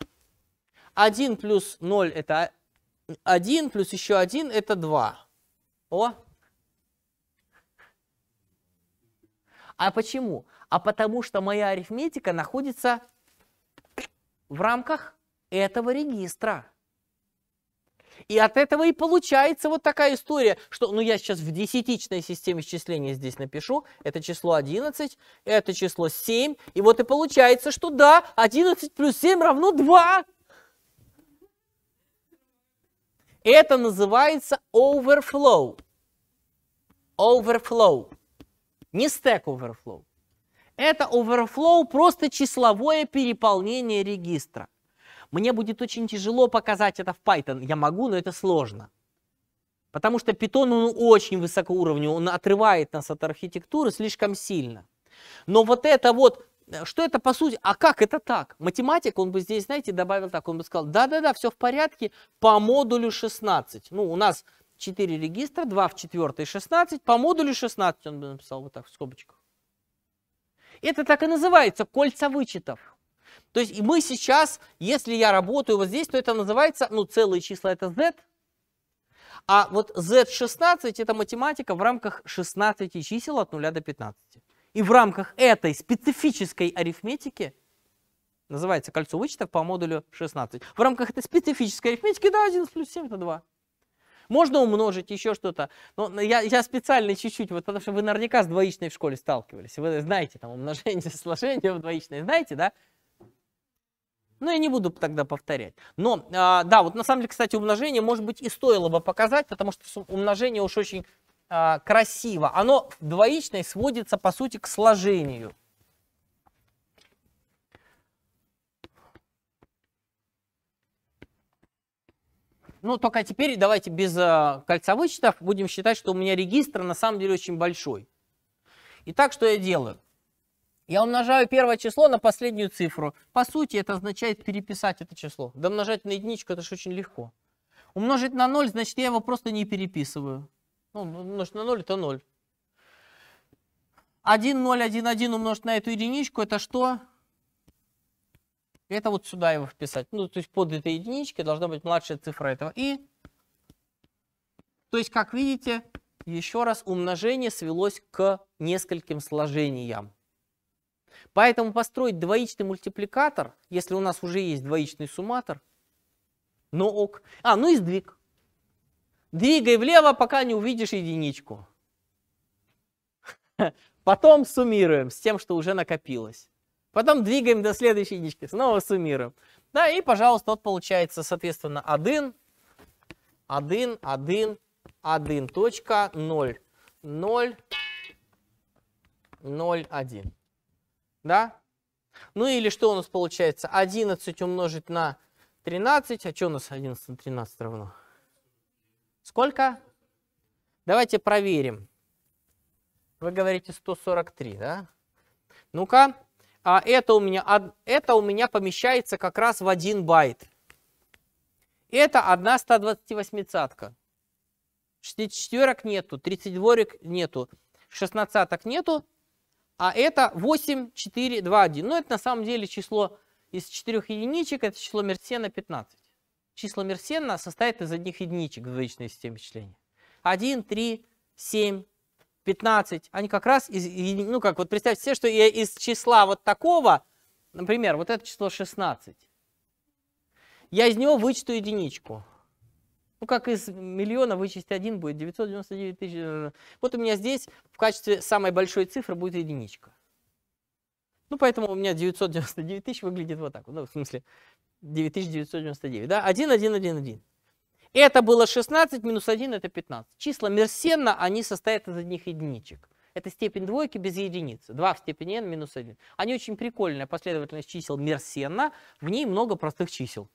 1 плюс 0 это 1, плюс еще 1 это 2. О! А почему? А потому что моя арифметика находится в рамках этого регистра. И от этого и получается вот такая история, что, ну я сейчас в десятичной системе счисления здесь напишу, это число 11, это число 7, и вот и получается, что да, 11 плюс 7 равно 2. Это называется overflow. Overflow. Не stack overflow. Это overflow просто числовое переполнение регистра. Мне будет очень тяжело показать это в Python. Я могу, но это сложно. Потому что Python, он очень высоко уровню, он отрывает нас от архитектуры слишком сильно. Но вот это вот что это по сути, а как это так? Математик, он бы здесь, знаете, добавил так, он бы сказал, да-да-да, все в порядке, по модулю 16. Ну, у нас 4 регистра, 2 в 4 16, по модулю 16 он бы написал вот так в скобочках. Это так и называется кольца вычетов. То есть мы сейчас, если я работаю вот здесь, то это называется, ну, целые числа это z, а вот z16 это математика в рамках 16 чисел от 0 до 15. И в рамках этой специфической арифметики, называется кольцо вычетов по модулю 16, в рамках этой специфической арифметики, да, 11 плюс 7 это 2. Можно умножить еще что-то. Но я, я специально чуть-чуть, вот потому что вы наверняка с двоичной в школе сталкивались. Вы знаете там умножение, [LAUGHS] сложение в двоичной, знаете, да? Ну я не буду тогда повторять. Но, э, да, вот на самом деле, кстати, умножение, может быть, и стоило бы показать, потому что умножение уж очень а, красиво. Оно двоичное сводится, по сути, к сложению. Ну, только теперь давайте без э, а, кольца вычетов будем считать, что у меня регистр на самом деле очень большой. Итак, что я делаю? Я умножаю первое число на последнюю цифру. По сути, это означает переписать это число. Домножать на единичку, это же очень легко. Умножить на 0, значит, я его просто не переписываю. Ну, умножить на 0 это 0. 1, 0, 1, 1 умножить на эту единичку, это что? Это вот сюда его вписать. Ну, то есть под этой единичкой должна быть младшая цифра этого и. То есть, как видите, еще раз умножение свелось к нескольким сложениям. Поэтому построить двоичный мультипликатор, если у нас уже есть двоичный сумматор, но ок. А, ну и сдвиг. Двигай влево, пока не увидишь единичку. [LAUGHS] Потом суммируем с тем, что уже накопилось. Потом двигаем до следующей единички, снова суммируем. Да, и, пожалуйста, вот получается, соответственно, 1, 1, 1, 1, точка, 0, 0, 0, 1. Да? Ну или что у нас получается? 11 умножить на 13, а что у нас 11 на 13 равно? Сколько? Давайте проверим. Вы говорите 143, да? Ну-ка, а это у меня, это у меня помещается как раз в 1 байт. Это одна 128-цатка. 64 нету, 32 нету, 16 нету, а это 8, 4, 2, 1. Но это на самом деле число из 4 единичек, это число Мерсена 15. Числа Мерсенна состоят из одних единичек в двоичной системе вычисления. 1, 3, 7, 15. Они как раз из... Ну, как вот представьте себе, что я из числа вот такого, например, вот это число 16, я из него вычту единичку. Ну, как из миллиона вычесть один будет 999 тысяч. Вот у меня здесь в качестве самой большой цифры будет единичка. Ну, поэтому у меня 999 тысяч выглядит вот так. Ну, в смысле, 9999, да? 1, 1, 1, 1. Это было 16, минус 1 это 15. Числа Мерсенна, они состоят из одних единичек. Это степень двойки без единицы. 2 в степени n минус 1. Они очень прикольная последовательность чисел Мерсенна. В ней много простых чисел.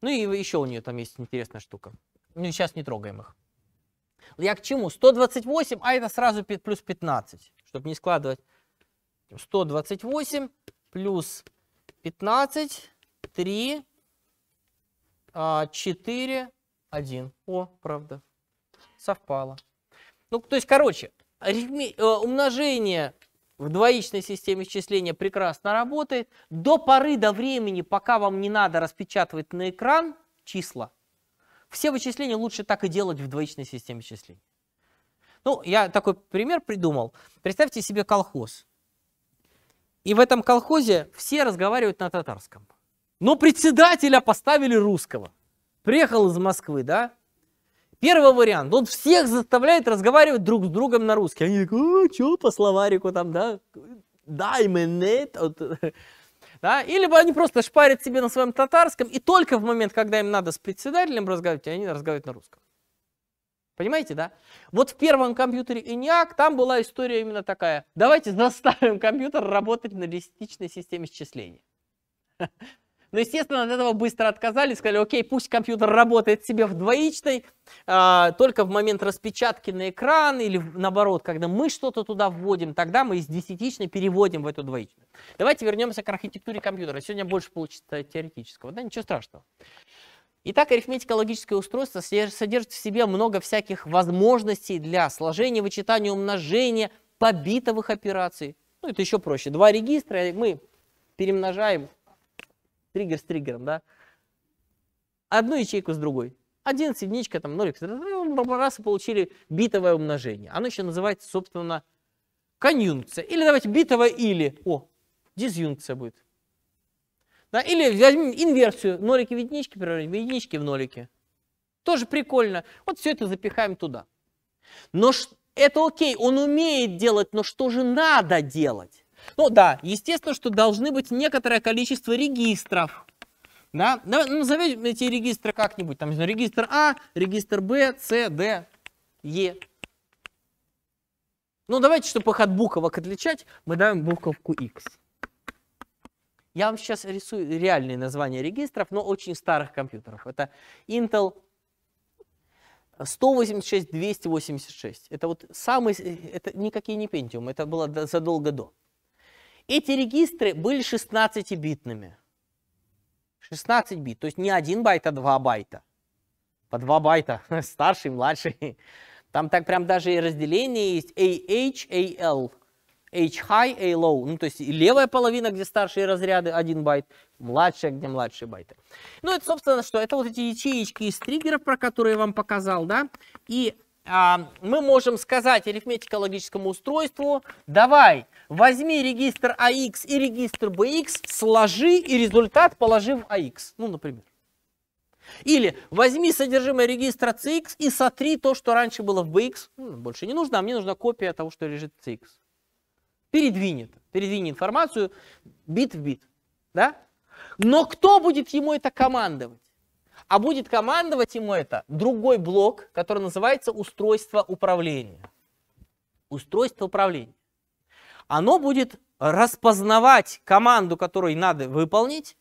Ну и еще у нее там есть интересная штука. Ну сейчас не трогаем их. Я к чему? 128, а это сразу плюс 15, чтобы не складывать 128 плюс 15, 3, 4, 1. О, правда, совпало. Ну, то есть, короче, э, умножение в двоичной системе исчисления прекрасно работает. До поры до времени, пока вам не надо распечатывать на экран числа, все вычисления лучше так и делать в двоичной системе исчисления. Ну, я такой пример придумал. Представьте себе колхоз. И в этом колхозе все разговаривают на татарском. Но председателя поставили русского. Приехал из Москвы, да? Первый вариант. Он всех заставляет разговаривать друг с другом на русский. Они такие, а, что по словарику там, да? Дай мне [LAUGHS] да? Или они просто шпарят себе на своем татарском, и только в момент, когда им надо с председателем разговаривать, они разговаривают на русском. Понимаете, да? Вот в первом компьютере ENIAC там была история именно такая. Давайте заставим компьютер работать на реалистичной системе счисления. [LAUGHS] Но, ну, естественно, от этого быстро отказались, сказали, окей, пусть компьютер работает себе в двоичной, а, только в момент распечатки на экран или наоборот, когда мы что-то туда вводим, тогда мы из десятичной переводим в эту двоичную. Давайте вернемся к архитектуре компьютера. Сегодня больше получится теоретического, да, ничего страшного. Итак, арифметика логическое устройство содержит в себе много всяких возможностей для сложения, вычитания, умножения, побитовых операций. Ну, это еще проще. Два регистра, мы перемножаем триггер с триггером, да? Одну ячейку с другой. 11, единичка, там, нолик. Раз и получили битовое умножение. Оно еще называется, собственно, конъюнкция. Или давайте битовое или. О, дизъюнкция будет. Да? Или возьмем инверсию, нолики в единички превратим, единички в нолики. Тоже прикольно. Вот все это запихаем туда. Но это окей, он умеет делать, но что же надо делать? Ну да, естественно, что должны быть некоторое количество регистров. Да? Назовем эти регистры как-нибудь. Там регистр А, регистр Б, С, Д, Е. Ну давайте, чтобы их от буквок отличать, мы даем буковку X. Я вам сейчас рисую реальные названия регистров, но очень старых компьютеров. Это Intel 186, 286. Это вот самый, э, это никакие не Pentium, это было задолго до. Эти регистры были 16-битными. 16 бит, то есть не 1 байт, а 2 байта. По 2 байта, [LAUGHS] старший, младший. Там так прям даже и разделение есть AH, AL. H-high, A-low, ну то есть левая половина, где старшие разряды, 1 байт, младшая, где младшие байты. Ну это, собственно, что? Это вот эти ячеечки из триггеров, про которые я вам показал, да, и а, мы можем сказать арифметико-логическому устройству, давай, возьми регистр AX и регистр BX, сложи и результат положи в AX, ну, например. Или возьми содержимое регистра CX и сотри то, что раньше было в BX, ну, больше не нужно, а мне нужна копия того, что лежит в CX передвинет, передвинет информацию бит в бит. Да? Но кто будет ему это командовать? А будет командовать ему это другой блок, который называется устройство управления. Устройство управления. Оно будет распознавать команду, которую надо выполнить,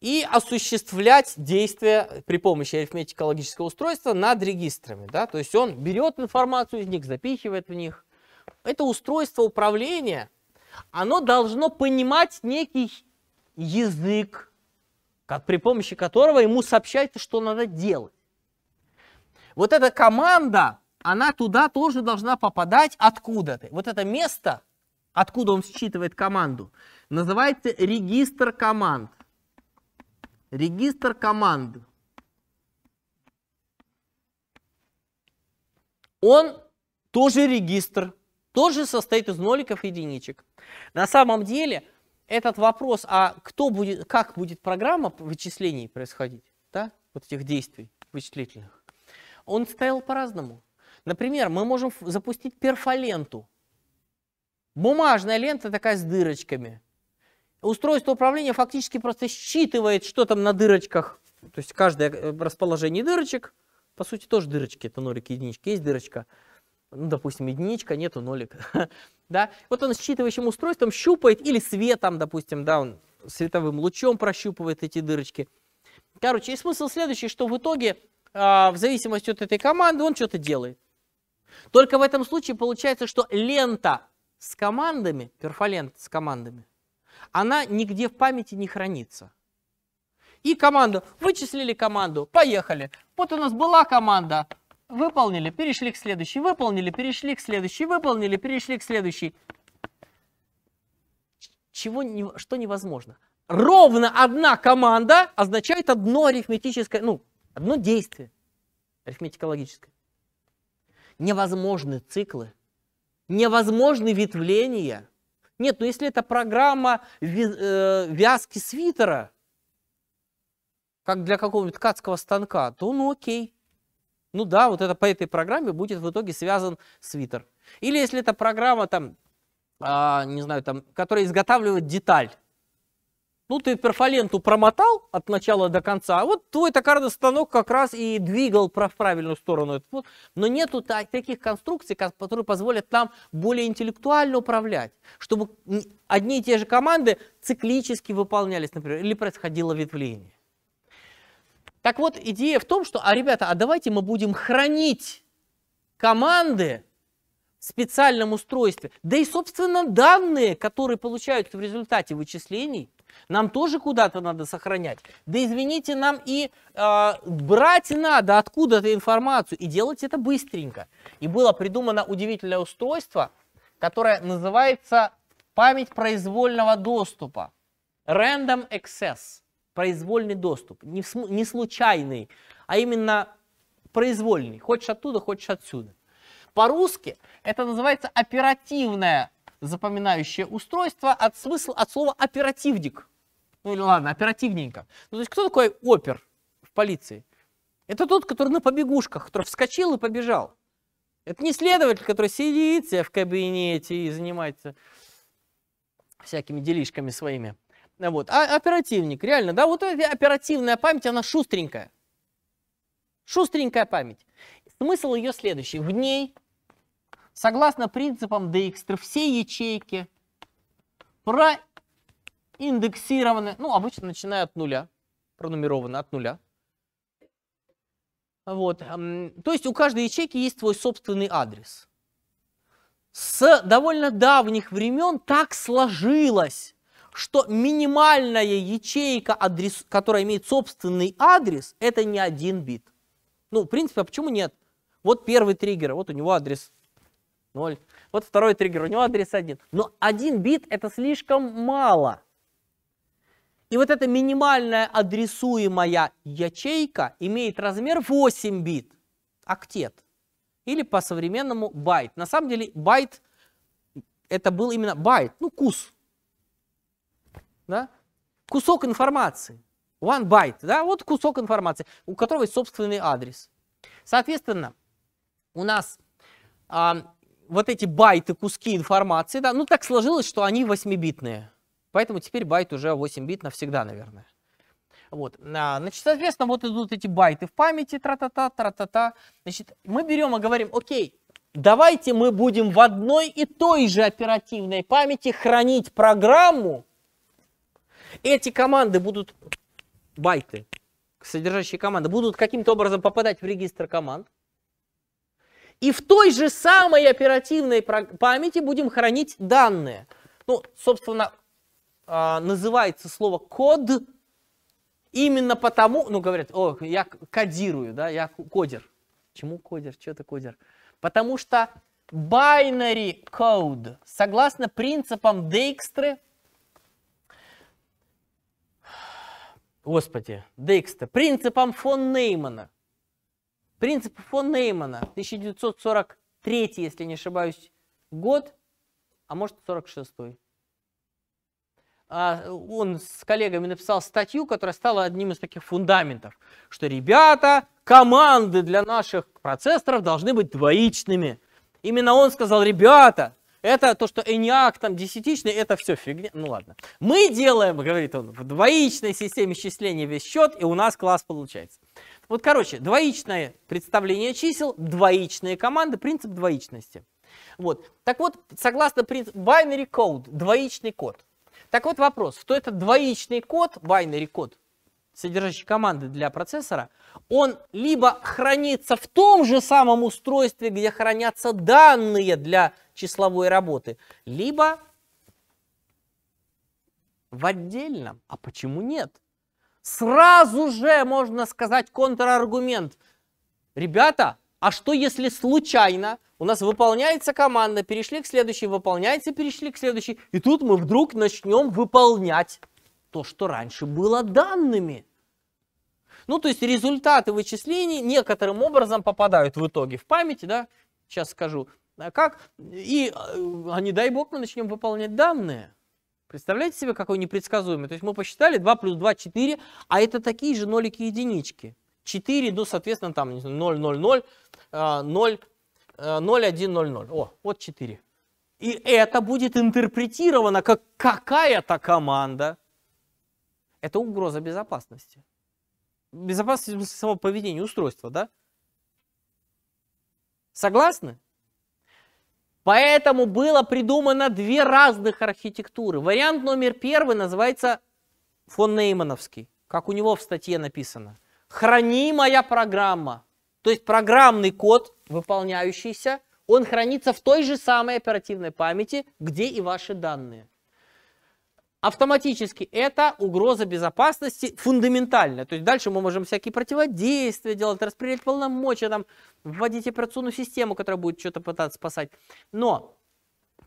и осуществлять действия при помощи арифметико-логического устройства над регистрами. Да? То есть он берет информацию из них, запихивает в них, это устройство управления, оно должно понимать некий язык, как, при помощи которого ему сообщается, что надо делать. Вот эта команда, она туда тоже должна попадать откуда-то. Вот это место, откуда он считывает команду, называется регистр команд. Регистр команд. Он тоже регистр тоже состоит из ноликов и единичек. На самом деле этот вопрос, а кто будет, как будет программа вычислений происходить, да, вот этих действий вычислительных, он стоял по-разному. Например, мы можем запустить перфоленту. Бумажная лента такая с дырочками. Устройство управления фактически просто считывает, что там на дырочках. То есть каждое э, расположение дырочек, по сути, тоже дырочки, это нолики, единички, есть дырочка – ну, допустим, единичка, нету нолик, [LAUGHS] да, вот он считывающим устройством щупает или светом, допустим, да, он световым лучом прощупывает эти дырочки. Короче, и смысл следующий, что в итоге, а, в зависимости от этой команды, он что-то делает. Только в этом случае получается, что лента с командами, перфолент с командами, она нигде в памяти не хранится. И команду, вычислили команду, поехали. Вот у нас была команда, выполнили, перешли к следующей, выполнили, перешли к следующей, выполнили, перешли к следующей. Чего, что невозможно? Ровно одна команда означает одно арифметическое, ну, одно действие арифметикологическое. Невозможны циклы, невозможны ветвления. Нет, ну если это программа э, вязки свитера, как для какого-нибудь ткацкого станка, то ну окей, ну да, вот это по этой программе будет в итоге связан свитер. Или если это программа там, а, не знаю, там, которая изготавливает деталь. Ну, ты перфоленту промотал от начала до конца, а вот твой токарный станок как раз и двигал в правильную сторону. Но нету таких конструкций, которые позволят нам более интеллектуально управлять, чтобы одни и те же команды циклически выполнялись, например, или происходило ветвление. Так вот, идея в том, что, а, ребята, а давайте мы будем хранить команды в специальном устройстве. Да и, собственно, данные, которые получаются в результате вычислений, нам тоже куда-то надо сохранять. Да извините, нам и э, брать надо откуда-то информацию и делать это быстренько. И было придумано удивительное устройство, которое называется память произвольного доступа. Random Access произвольный доступ, не, не случайный, а именно произвольный. Хочешь оттуда, хочешь отсюда. По-русски это называется оперативное запоминающее устройство от смысла от слова оперативник. Ну или ладно, оперативненько. Ну, то есть кто такой опер в полиции? Это тот, который на побегушках, который вскочил и побежал. Это не следователь, который сидит в кабинете и занимается всякими делишками своими. Вот. А оперативник, реально, да, вот оперативная память, она шустренькая. Шустренькая память. Смысл ее следующий. В ней, согласно принципам DXTR, все ячейки проиндексированы, ну, обычно начиная от нуля, пронумерованы от нуля. Вот. То есть у каждой ячейки есть свой собственный адрес. С довольно давних времен так сложилось, что минимальная ячейка, адрес, которая имеет собственный адрес, это не один бит. Ну, в принципе, а почему нет? Вот первый триггер, вот у него адрес 0. Вот второй триггер, у него адрес 1. Но один бит это слишком мало. И вот эта минимальная адресуемая ячейка имеет размер 8 бит, октет, или по-современному байт. На самом деле байт это был именно байт, ну кус, да, кусок информации, one byte, да, вот кусок информации, у которого есть собственный адрес. Соответственно, у нас а, вот эти байты, куски информации, да, ну так сложилось, что они 8-битные. Поэтому теперь байт уже 8 бит навсегда, наверное. Вот. А, значит, соответственно, вот идут эти байты в памяти, тра-та-та, тра-та-та. Значит, мы берем и говорим, окей, давайте мы будем в одной и той же оперативной памяти хранить программу, эти команды будут, байты, содержащие команды, будут каким-то образом попадать в регистр команд. И в той же самой оперативной памяти будем хранить данные. Ну, собственно, а, называется слово код именно потому, ну, говорят, о, я кодирую, да, я кодер. Чему кодер? Что это кодер? Потому что binary code, согласно принципам Дейкстры, господи, Декста, принципам фон Неймана. Принцип фон Неймана, 1943, если не ошибаюсь, год, а может 46 а, он с коллегами написал статью, которая стала одним из таких фундаментов, что ребята, команды для наших процессоров должны быть двоичными. Именно он сказал, ребята, это то, что ENIAC там десятичный, это все фигня. Ну ладно. Мы делаем, говорит он, в двоичной системе счисления весь счет, и у нас класс получается. Вот, короче, двоичное представление чисел, двоичные команды, принцип двоичности. Вот. Так вот, согласно принципу binary code, двоичный код. Так вот вопрос, что это двоичный код, binary код, содержащий команды для процессора, он либо хранится в том же самом устройстве, где хранятся данные для числовой работы, либо в отдельном. А почему нет? Сразу же можно сказать контраргумент. Ребята, а что если случайно у нас выполняется команда, перешли к следующей, выполняется, перешли к следующей, и тут мы вдруг начнем выполнять то, что раньше было данными. Ну, то есть результаты вычислений некоторым образом попадают в итоге в памяти, да, сейчас скажу. А как? И, а, а не дай бог, мы начнем выполнять данные. Представляете себе, какой непредсказуемый? То есть мы посчитали 2 плюс 2 – 4, а это такие же нолики единички. 4, ну, соответственно, там 0, 0, 0, 0, 0, 1, 0, 0. О, вот 4. И это будет интерпретировано как какая-то команда. Это угроза безопасности. Безопасность самого поведения устройства, да? Согласны? Поэтому было придумано две разных архитектуры. Вариант номер первый называется фон Неймановский, как у него в статье написано. Хранимая программа, то есть программный код, выполняющийся, он хранится в той же самой оперативной памяти, где и ваши данные автоматически это угроза безопасности фундаментальная. То есть дальше мы можем всякие противодействия делать, распределять полномочия, там, вводить операционную систему, которая будет что-то пытаться спасать. Но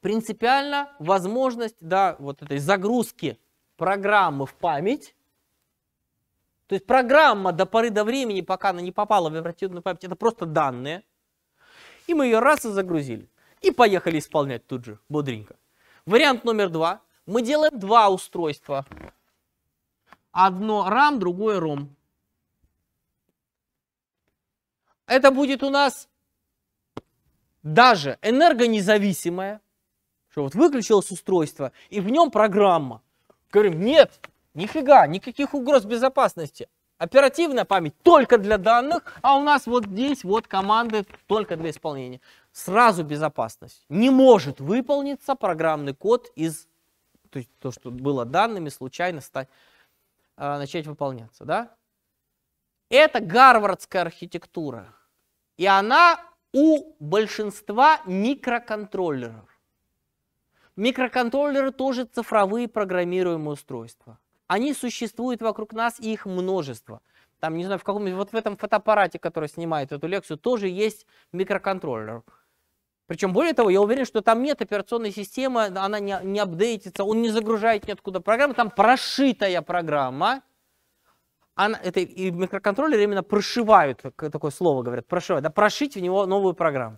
принципиально возможность да, вот этой загрузки программы в память, то есть программа до поры до времени, пока она не попала в оперативную память, это просто данные. И мы ее раз и загрузили. И поехали исполнять тут же, бодренько. Вариант номер два – мы делаем два устройства. Одно RAM, другое ROM. Это будет у нас даже энергонезависимое, что вот выключилось устройство, и в нем программа. Говорим, нет, нифига, никаких угроз безопасности. Оперативная память только для данных, а у нас вот здесь вот команды только для исполнения. Сразу безопасность. Не может выполниться программный код из то, то, что было данными, случайно стать, а, начать выполняться. Да? Это гарвардская архитектура. И она у большинства микроконтроллеров. Микроконтроллеры тоже цифровые программируемые устройства. Они существуют вокруг нас, и их множество. Там, не знаю, в каком вот в этом фотоаппарате, который снимает эту лекцию, тоже есть микроконтроллер. Причем, более того, я уверен, что там нет операционной системы, она не, не апдейтится, он не загружает ниоткуда программу, там прошитая программа. Она, это и микроконтроллеры именно прошивают, такое слово говорят, прошивают, да, прошить в него новую программу.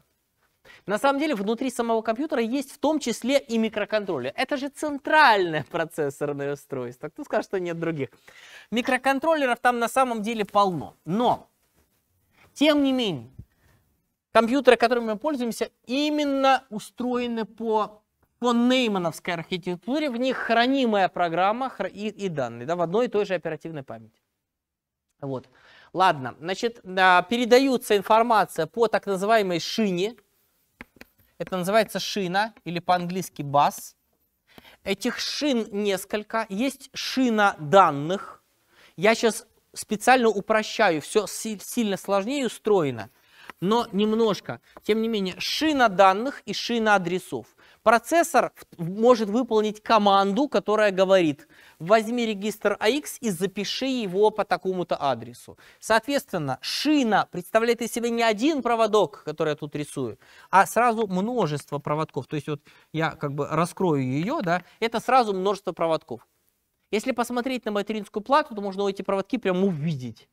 На самом деле внутри самого компьютера есть в том числе и микроконтроллер. Это же центральное [LAUGHS] процессорное устройство. Кто скажет, что нет других? Микроконтроллеров там на самом деле полно. Но, тем не менее, компьютеры, которыми мы пользуемся, именно устроены по, по неймановской архитектуре. В них хранимая программа и, и данные да, в одной и той же оперативной памяти. Вот. Ладно, значит, передается информация по так называемой шине. Это называется шина или по-английски бас. Этих шин несколько. Есть шина данных. Я сейчас специально упрощаю, все сильно сложнее устроено но немножко. Тем не менее, шина данных и шина адресов. Процессор может выполнить команду, которая говорит, возьми регистр AX и запиши его по такому-то адресу. Соответственно, шина представляет из себя не один проводок, который я тут рисую, а сразу множество проводков. То есть вот я как бы раскрою ее, да, это сразу множество проводков. Если посмотреть на материнскую плату, то можно эти проводки прямо увидеть.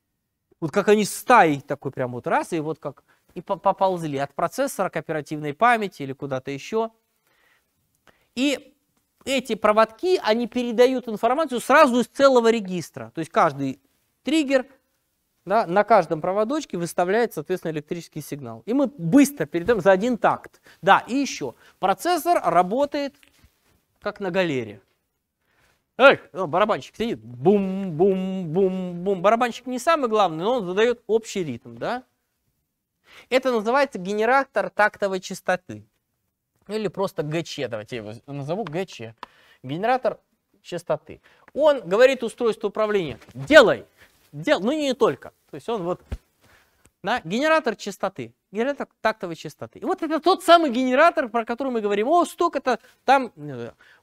Вот как они стаи такой прям вот раз, и вот как и поползли от процессора к оперативной памяти или куда-то еще. И эти проводки, они передают информацию сразу из целого регистра. То есть каждый триггер да, на каждом проводочке выставляет, соответственно, электрический сигнал. И мы быстро передаем за один такт. Да, и еще. Процессор работает как на галерее. Эх, ну, барабанщик сидит, бум-бум-бум-бум. Барабанщик не самый главный, но он задает общий ритм, да? Это называется генератор тактовой частоты. Или просто ГЧ, давайте я его назову ГЧ. Генератор частоты. Он говорит устройству управления, делай, делай. ну не только. То есть он вот да, генератор частоты, генератор тактовой частоты. И вот это тот самый генератор, про который мы говорим, о, столько-то там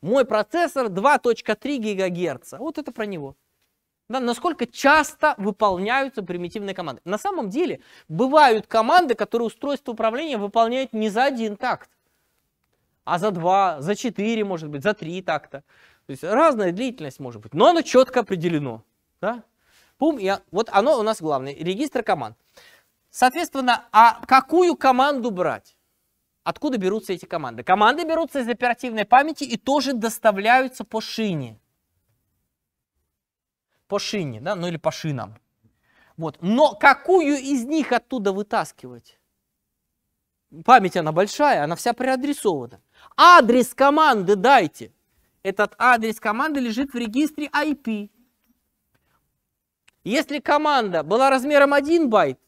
мой процессор 2.3 гигагерца. Вот это про него. Да, насколько часто выполняются примитивные команды. На самом деле бывают команды, которые устройство управления выполняет не за один такт, а за два, за четыре, может быть, за три такта. То есть разная длительность может быть, но оно четко определено. Да? Пум, я вот оно у нас главное, регистр команд. Соответственно, а какую команду брать? Откуда берутся эти команды? Команды берутся из оперативной памяти и тоже доставляются по шине. По шине, да, ну или по шинам. Вот. Но какую из них оттуда вытаскивать? Память она большая, она вся преадресована. Адрес команды дайте. Этот адрес команды лежит в регистре IP. Если команда была размером 1 байт,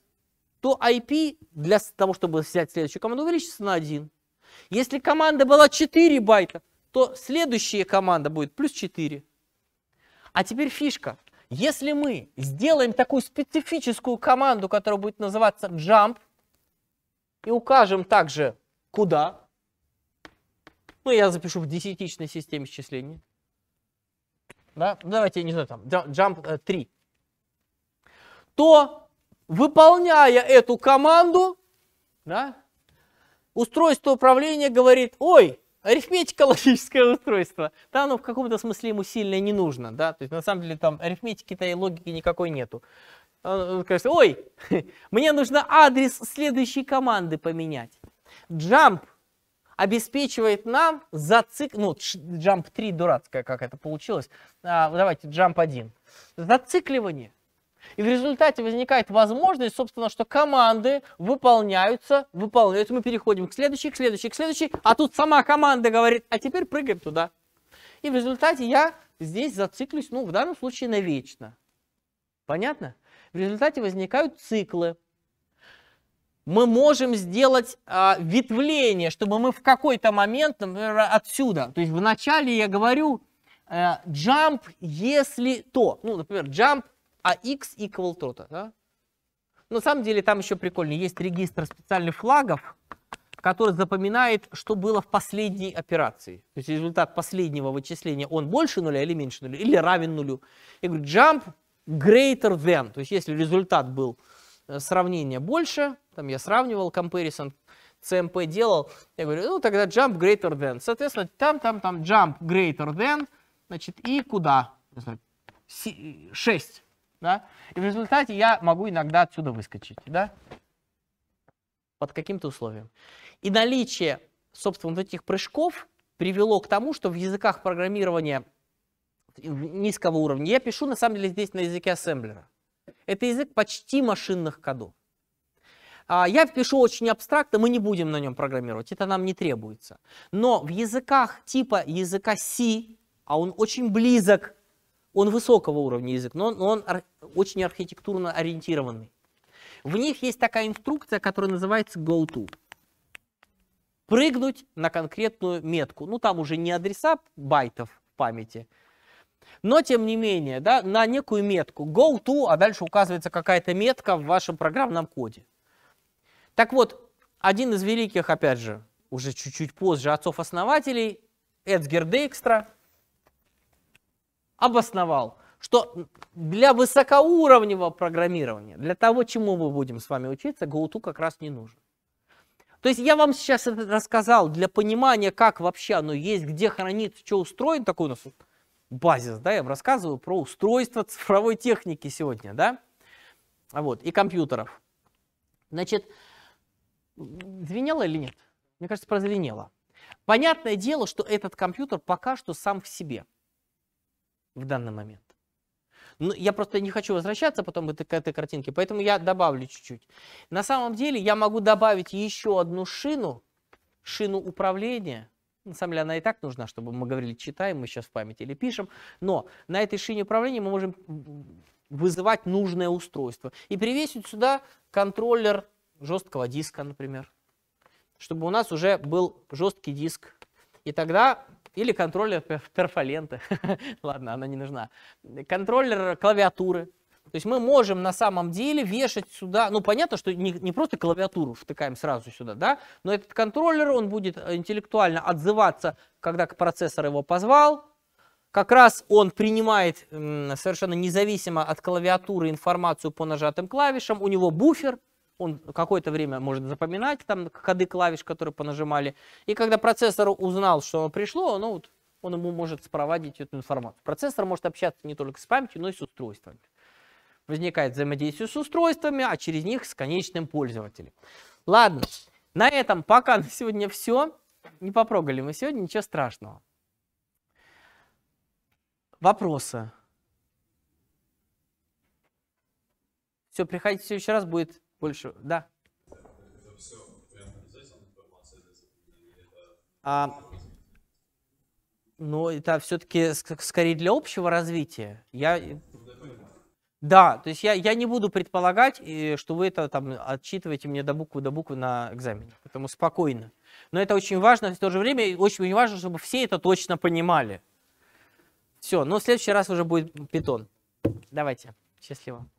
то IP для того, чтобы взять следующую команду, увеличится на 1. Если команда была 4 байта, то следующая команда будет плюс 4. А теперь фишка. Если мы сделаем такую специфическую команду, которая будет называться jump, и укажем также куда, ну я запишу в десятичной системе счисления, да, давайте, я не знаю, там, jump 3, э, то выполняя эту команду, да, устройство управления говорит, ой, арифметика [LAUGHS] логическое устройство. Да, но в каком-то смысле ему сильно не нужно. Да? То есть на самом деле там арифметики-то и логики никакой нету. Он говорит: ой, [LAUGHS] мне нужно адрес следующей команды поменять. Jump обеспечивает нам зацик... Ну, Jump 3 дурацкая, как это получилось. А, давайте Jump 1. Зацикливание и в результате возникает возможность, собственно, что команды выполняются, выполняются. Мы переходим к следующей, к следующей, к следующей. А тут сама команда говорит, а теперь прыгаем туда. И в результате я здесь зациклюсь, ну, в данном случае навечно. Понятно? В результате возникают циклы. Мы можем сделать а, ветвление, чтобы мы в какой-то момент, например, отсюда. То есть вначале я говорю а, jump, если то. Ну, например, jump а x equal то-то. А, да? Но на самом деле там еще прикольно. Есть регистр специальных флагов, который запоминает, что было в последней операции. То есть результат последнего вычисления, он больше нуля или меньше нуля, или равен нулю. И говорит, jump greater than. То есть если результат был э, сравнение больше, там я сравнивал comparison, CMP эм делал, я говорю, ну тогда jump greater than. Соответственно, там, там, там jump greater than, значит, и куда? 6 да? И в результате я могу иногда отсюда выскочить, да? Под каким-то условием. И наличие, собственно, вот этих прыжков привело к тому, что в языках программирования низкого уровня я пишу, на самом деле, здесь на языке ассемблера. Это язык почти машинных кодов. А, я пишу очень абстрактно, мы не будем на нем программировать, это нам не требуется. Но в языках типа языка C, а он очень близок он высокого уровня язык, но он, он ар- очень архитектурно ориентированный. В них есть такая инструкция, которая называется go-to. Прыгнуть на конкретную метку. Ну, там уже не адреса байтов в памяти, но, тем не менее, да, на некую метку go to, а дальше указывается какая-то метка в вашем программном коде. Так вот, один из великих, опять же, уже чуть-чуть позже отцов-основателей, Эцгер Дейкстра – обосновал, что для высокоуровневого программирования, для того, чему мы будем с вами учиться, GoTo как раз не нужен. То есть я вам сейчас это рассказал для понимания, как вообще оно есть, где хранится, что устроен такой у нас базис, да, я вам рассказываю про устройство цифровой техники сегодня, да, вот, и компьютеров. Значит, звенело или нет? Мне кажется, прозвенело. Понятное дело, что этот компьютер пока что сам в себе в данный момент. Но ну, я просто не хочу возвращаться потом к этой картинке, поэтому я добавлю чуть-чуть. На самом деле я могу добавить еще одну шину, шину управления. На самом деле она и так нужна, чтобы мы говорили, читаем мы сейчас в памяти или пишем. Но на этой шине управления мы можем вызывать нужное устройство и привесить сюда контроллер жесткого диска, например, чтобы у нас уже был жесткий диск. И тогда или контроллер перфоленты. [LAUGHS] Ладно, она не нужна. Контроллер клавиатуры. То есть мы можем на самом деле вешать сюда, ну понятно, что не, не просто клавиатуру втыкаем сразу сюда, да, но этот контроллер, он будет э, интеллектуально отзываться, когда процессор его позвал, как раз он принимает совершенно независимо от клавиатуры информацию по нажатым клавишам, у него буфер, он какое-то время может запоминать там коды клавиш, которые понажимали. И когда процессор узнал, что оно пришло, оно вот, он ему может спроводить эту информацию. Процессор может общаться не только с памятью, но и с устройствами. Возникает взаимодействие с устройствами, а через них с конечным пользователем. Ладно, на этом пока на сегодня все. Не попрогали мы сегодня, ничего страшного. Вопросы? Все, приходите в следующий раз, будет больше, да. А, но ну, это все-таки скорее для общего развития. Я, да, то есть я, я не буду предполагать, что вы это там отчитываете мне до буквы, до буквы на экзамене. Поэтому спокойно. Но это очень важно в то же время, очень важно, чтобы все это точно понимали. Все, но ну, в следующий раз уже будет питон. Давайте, счастливо.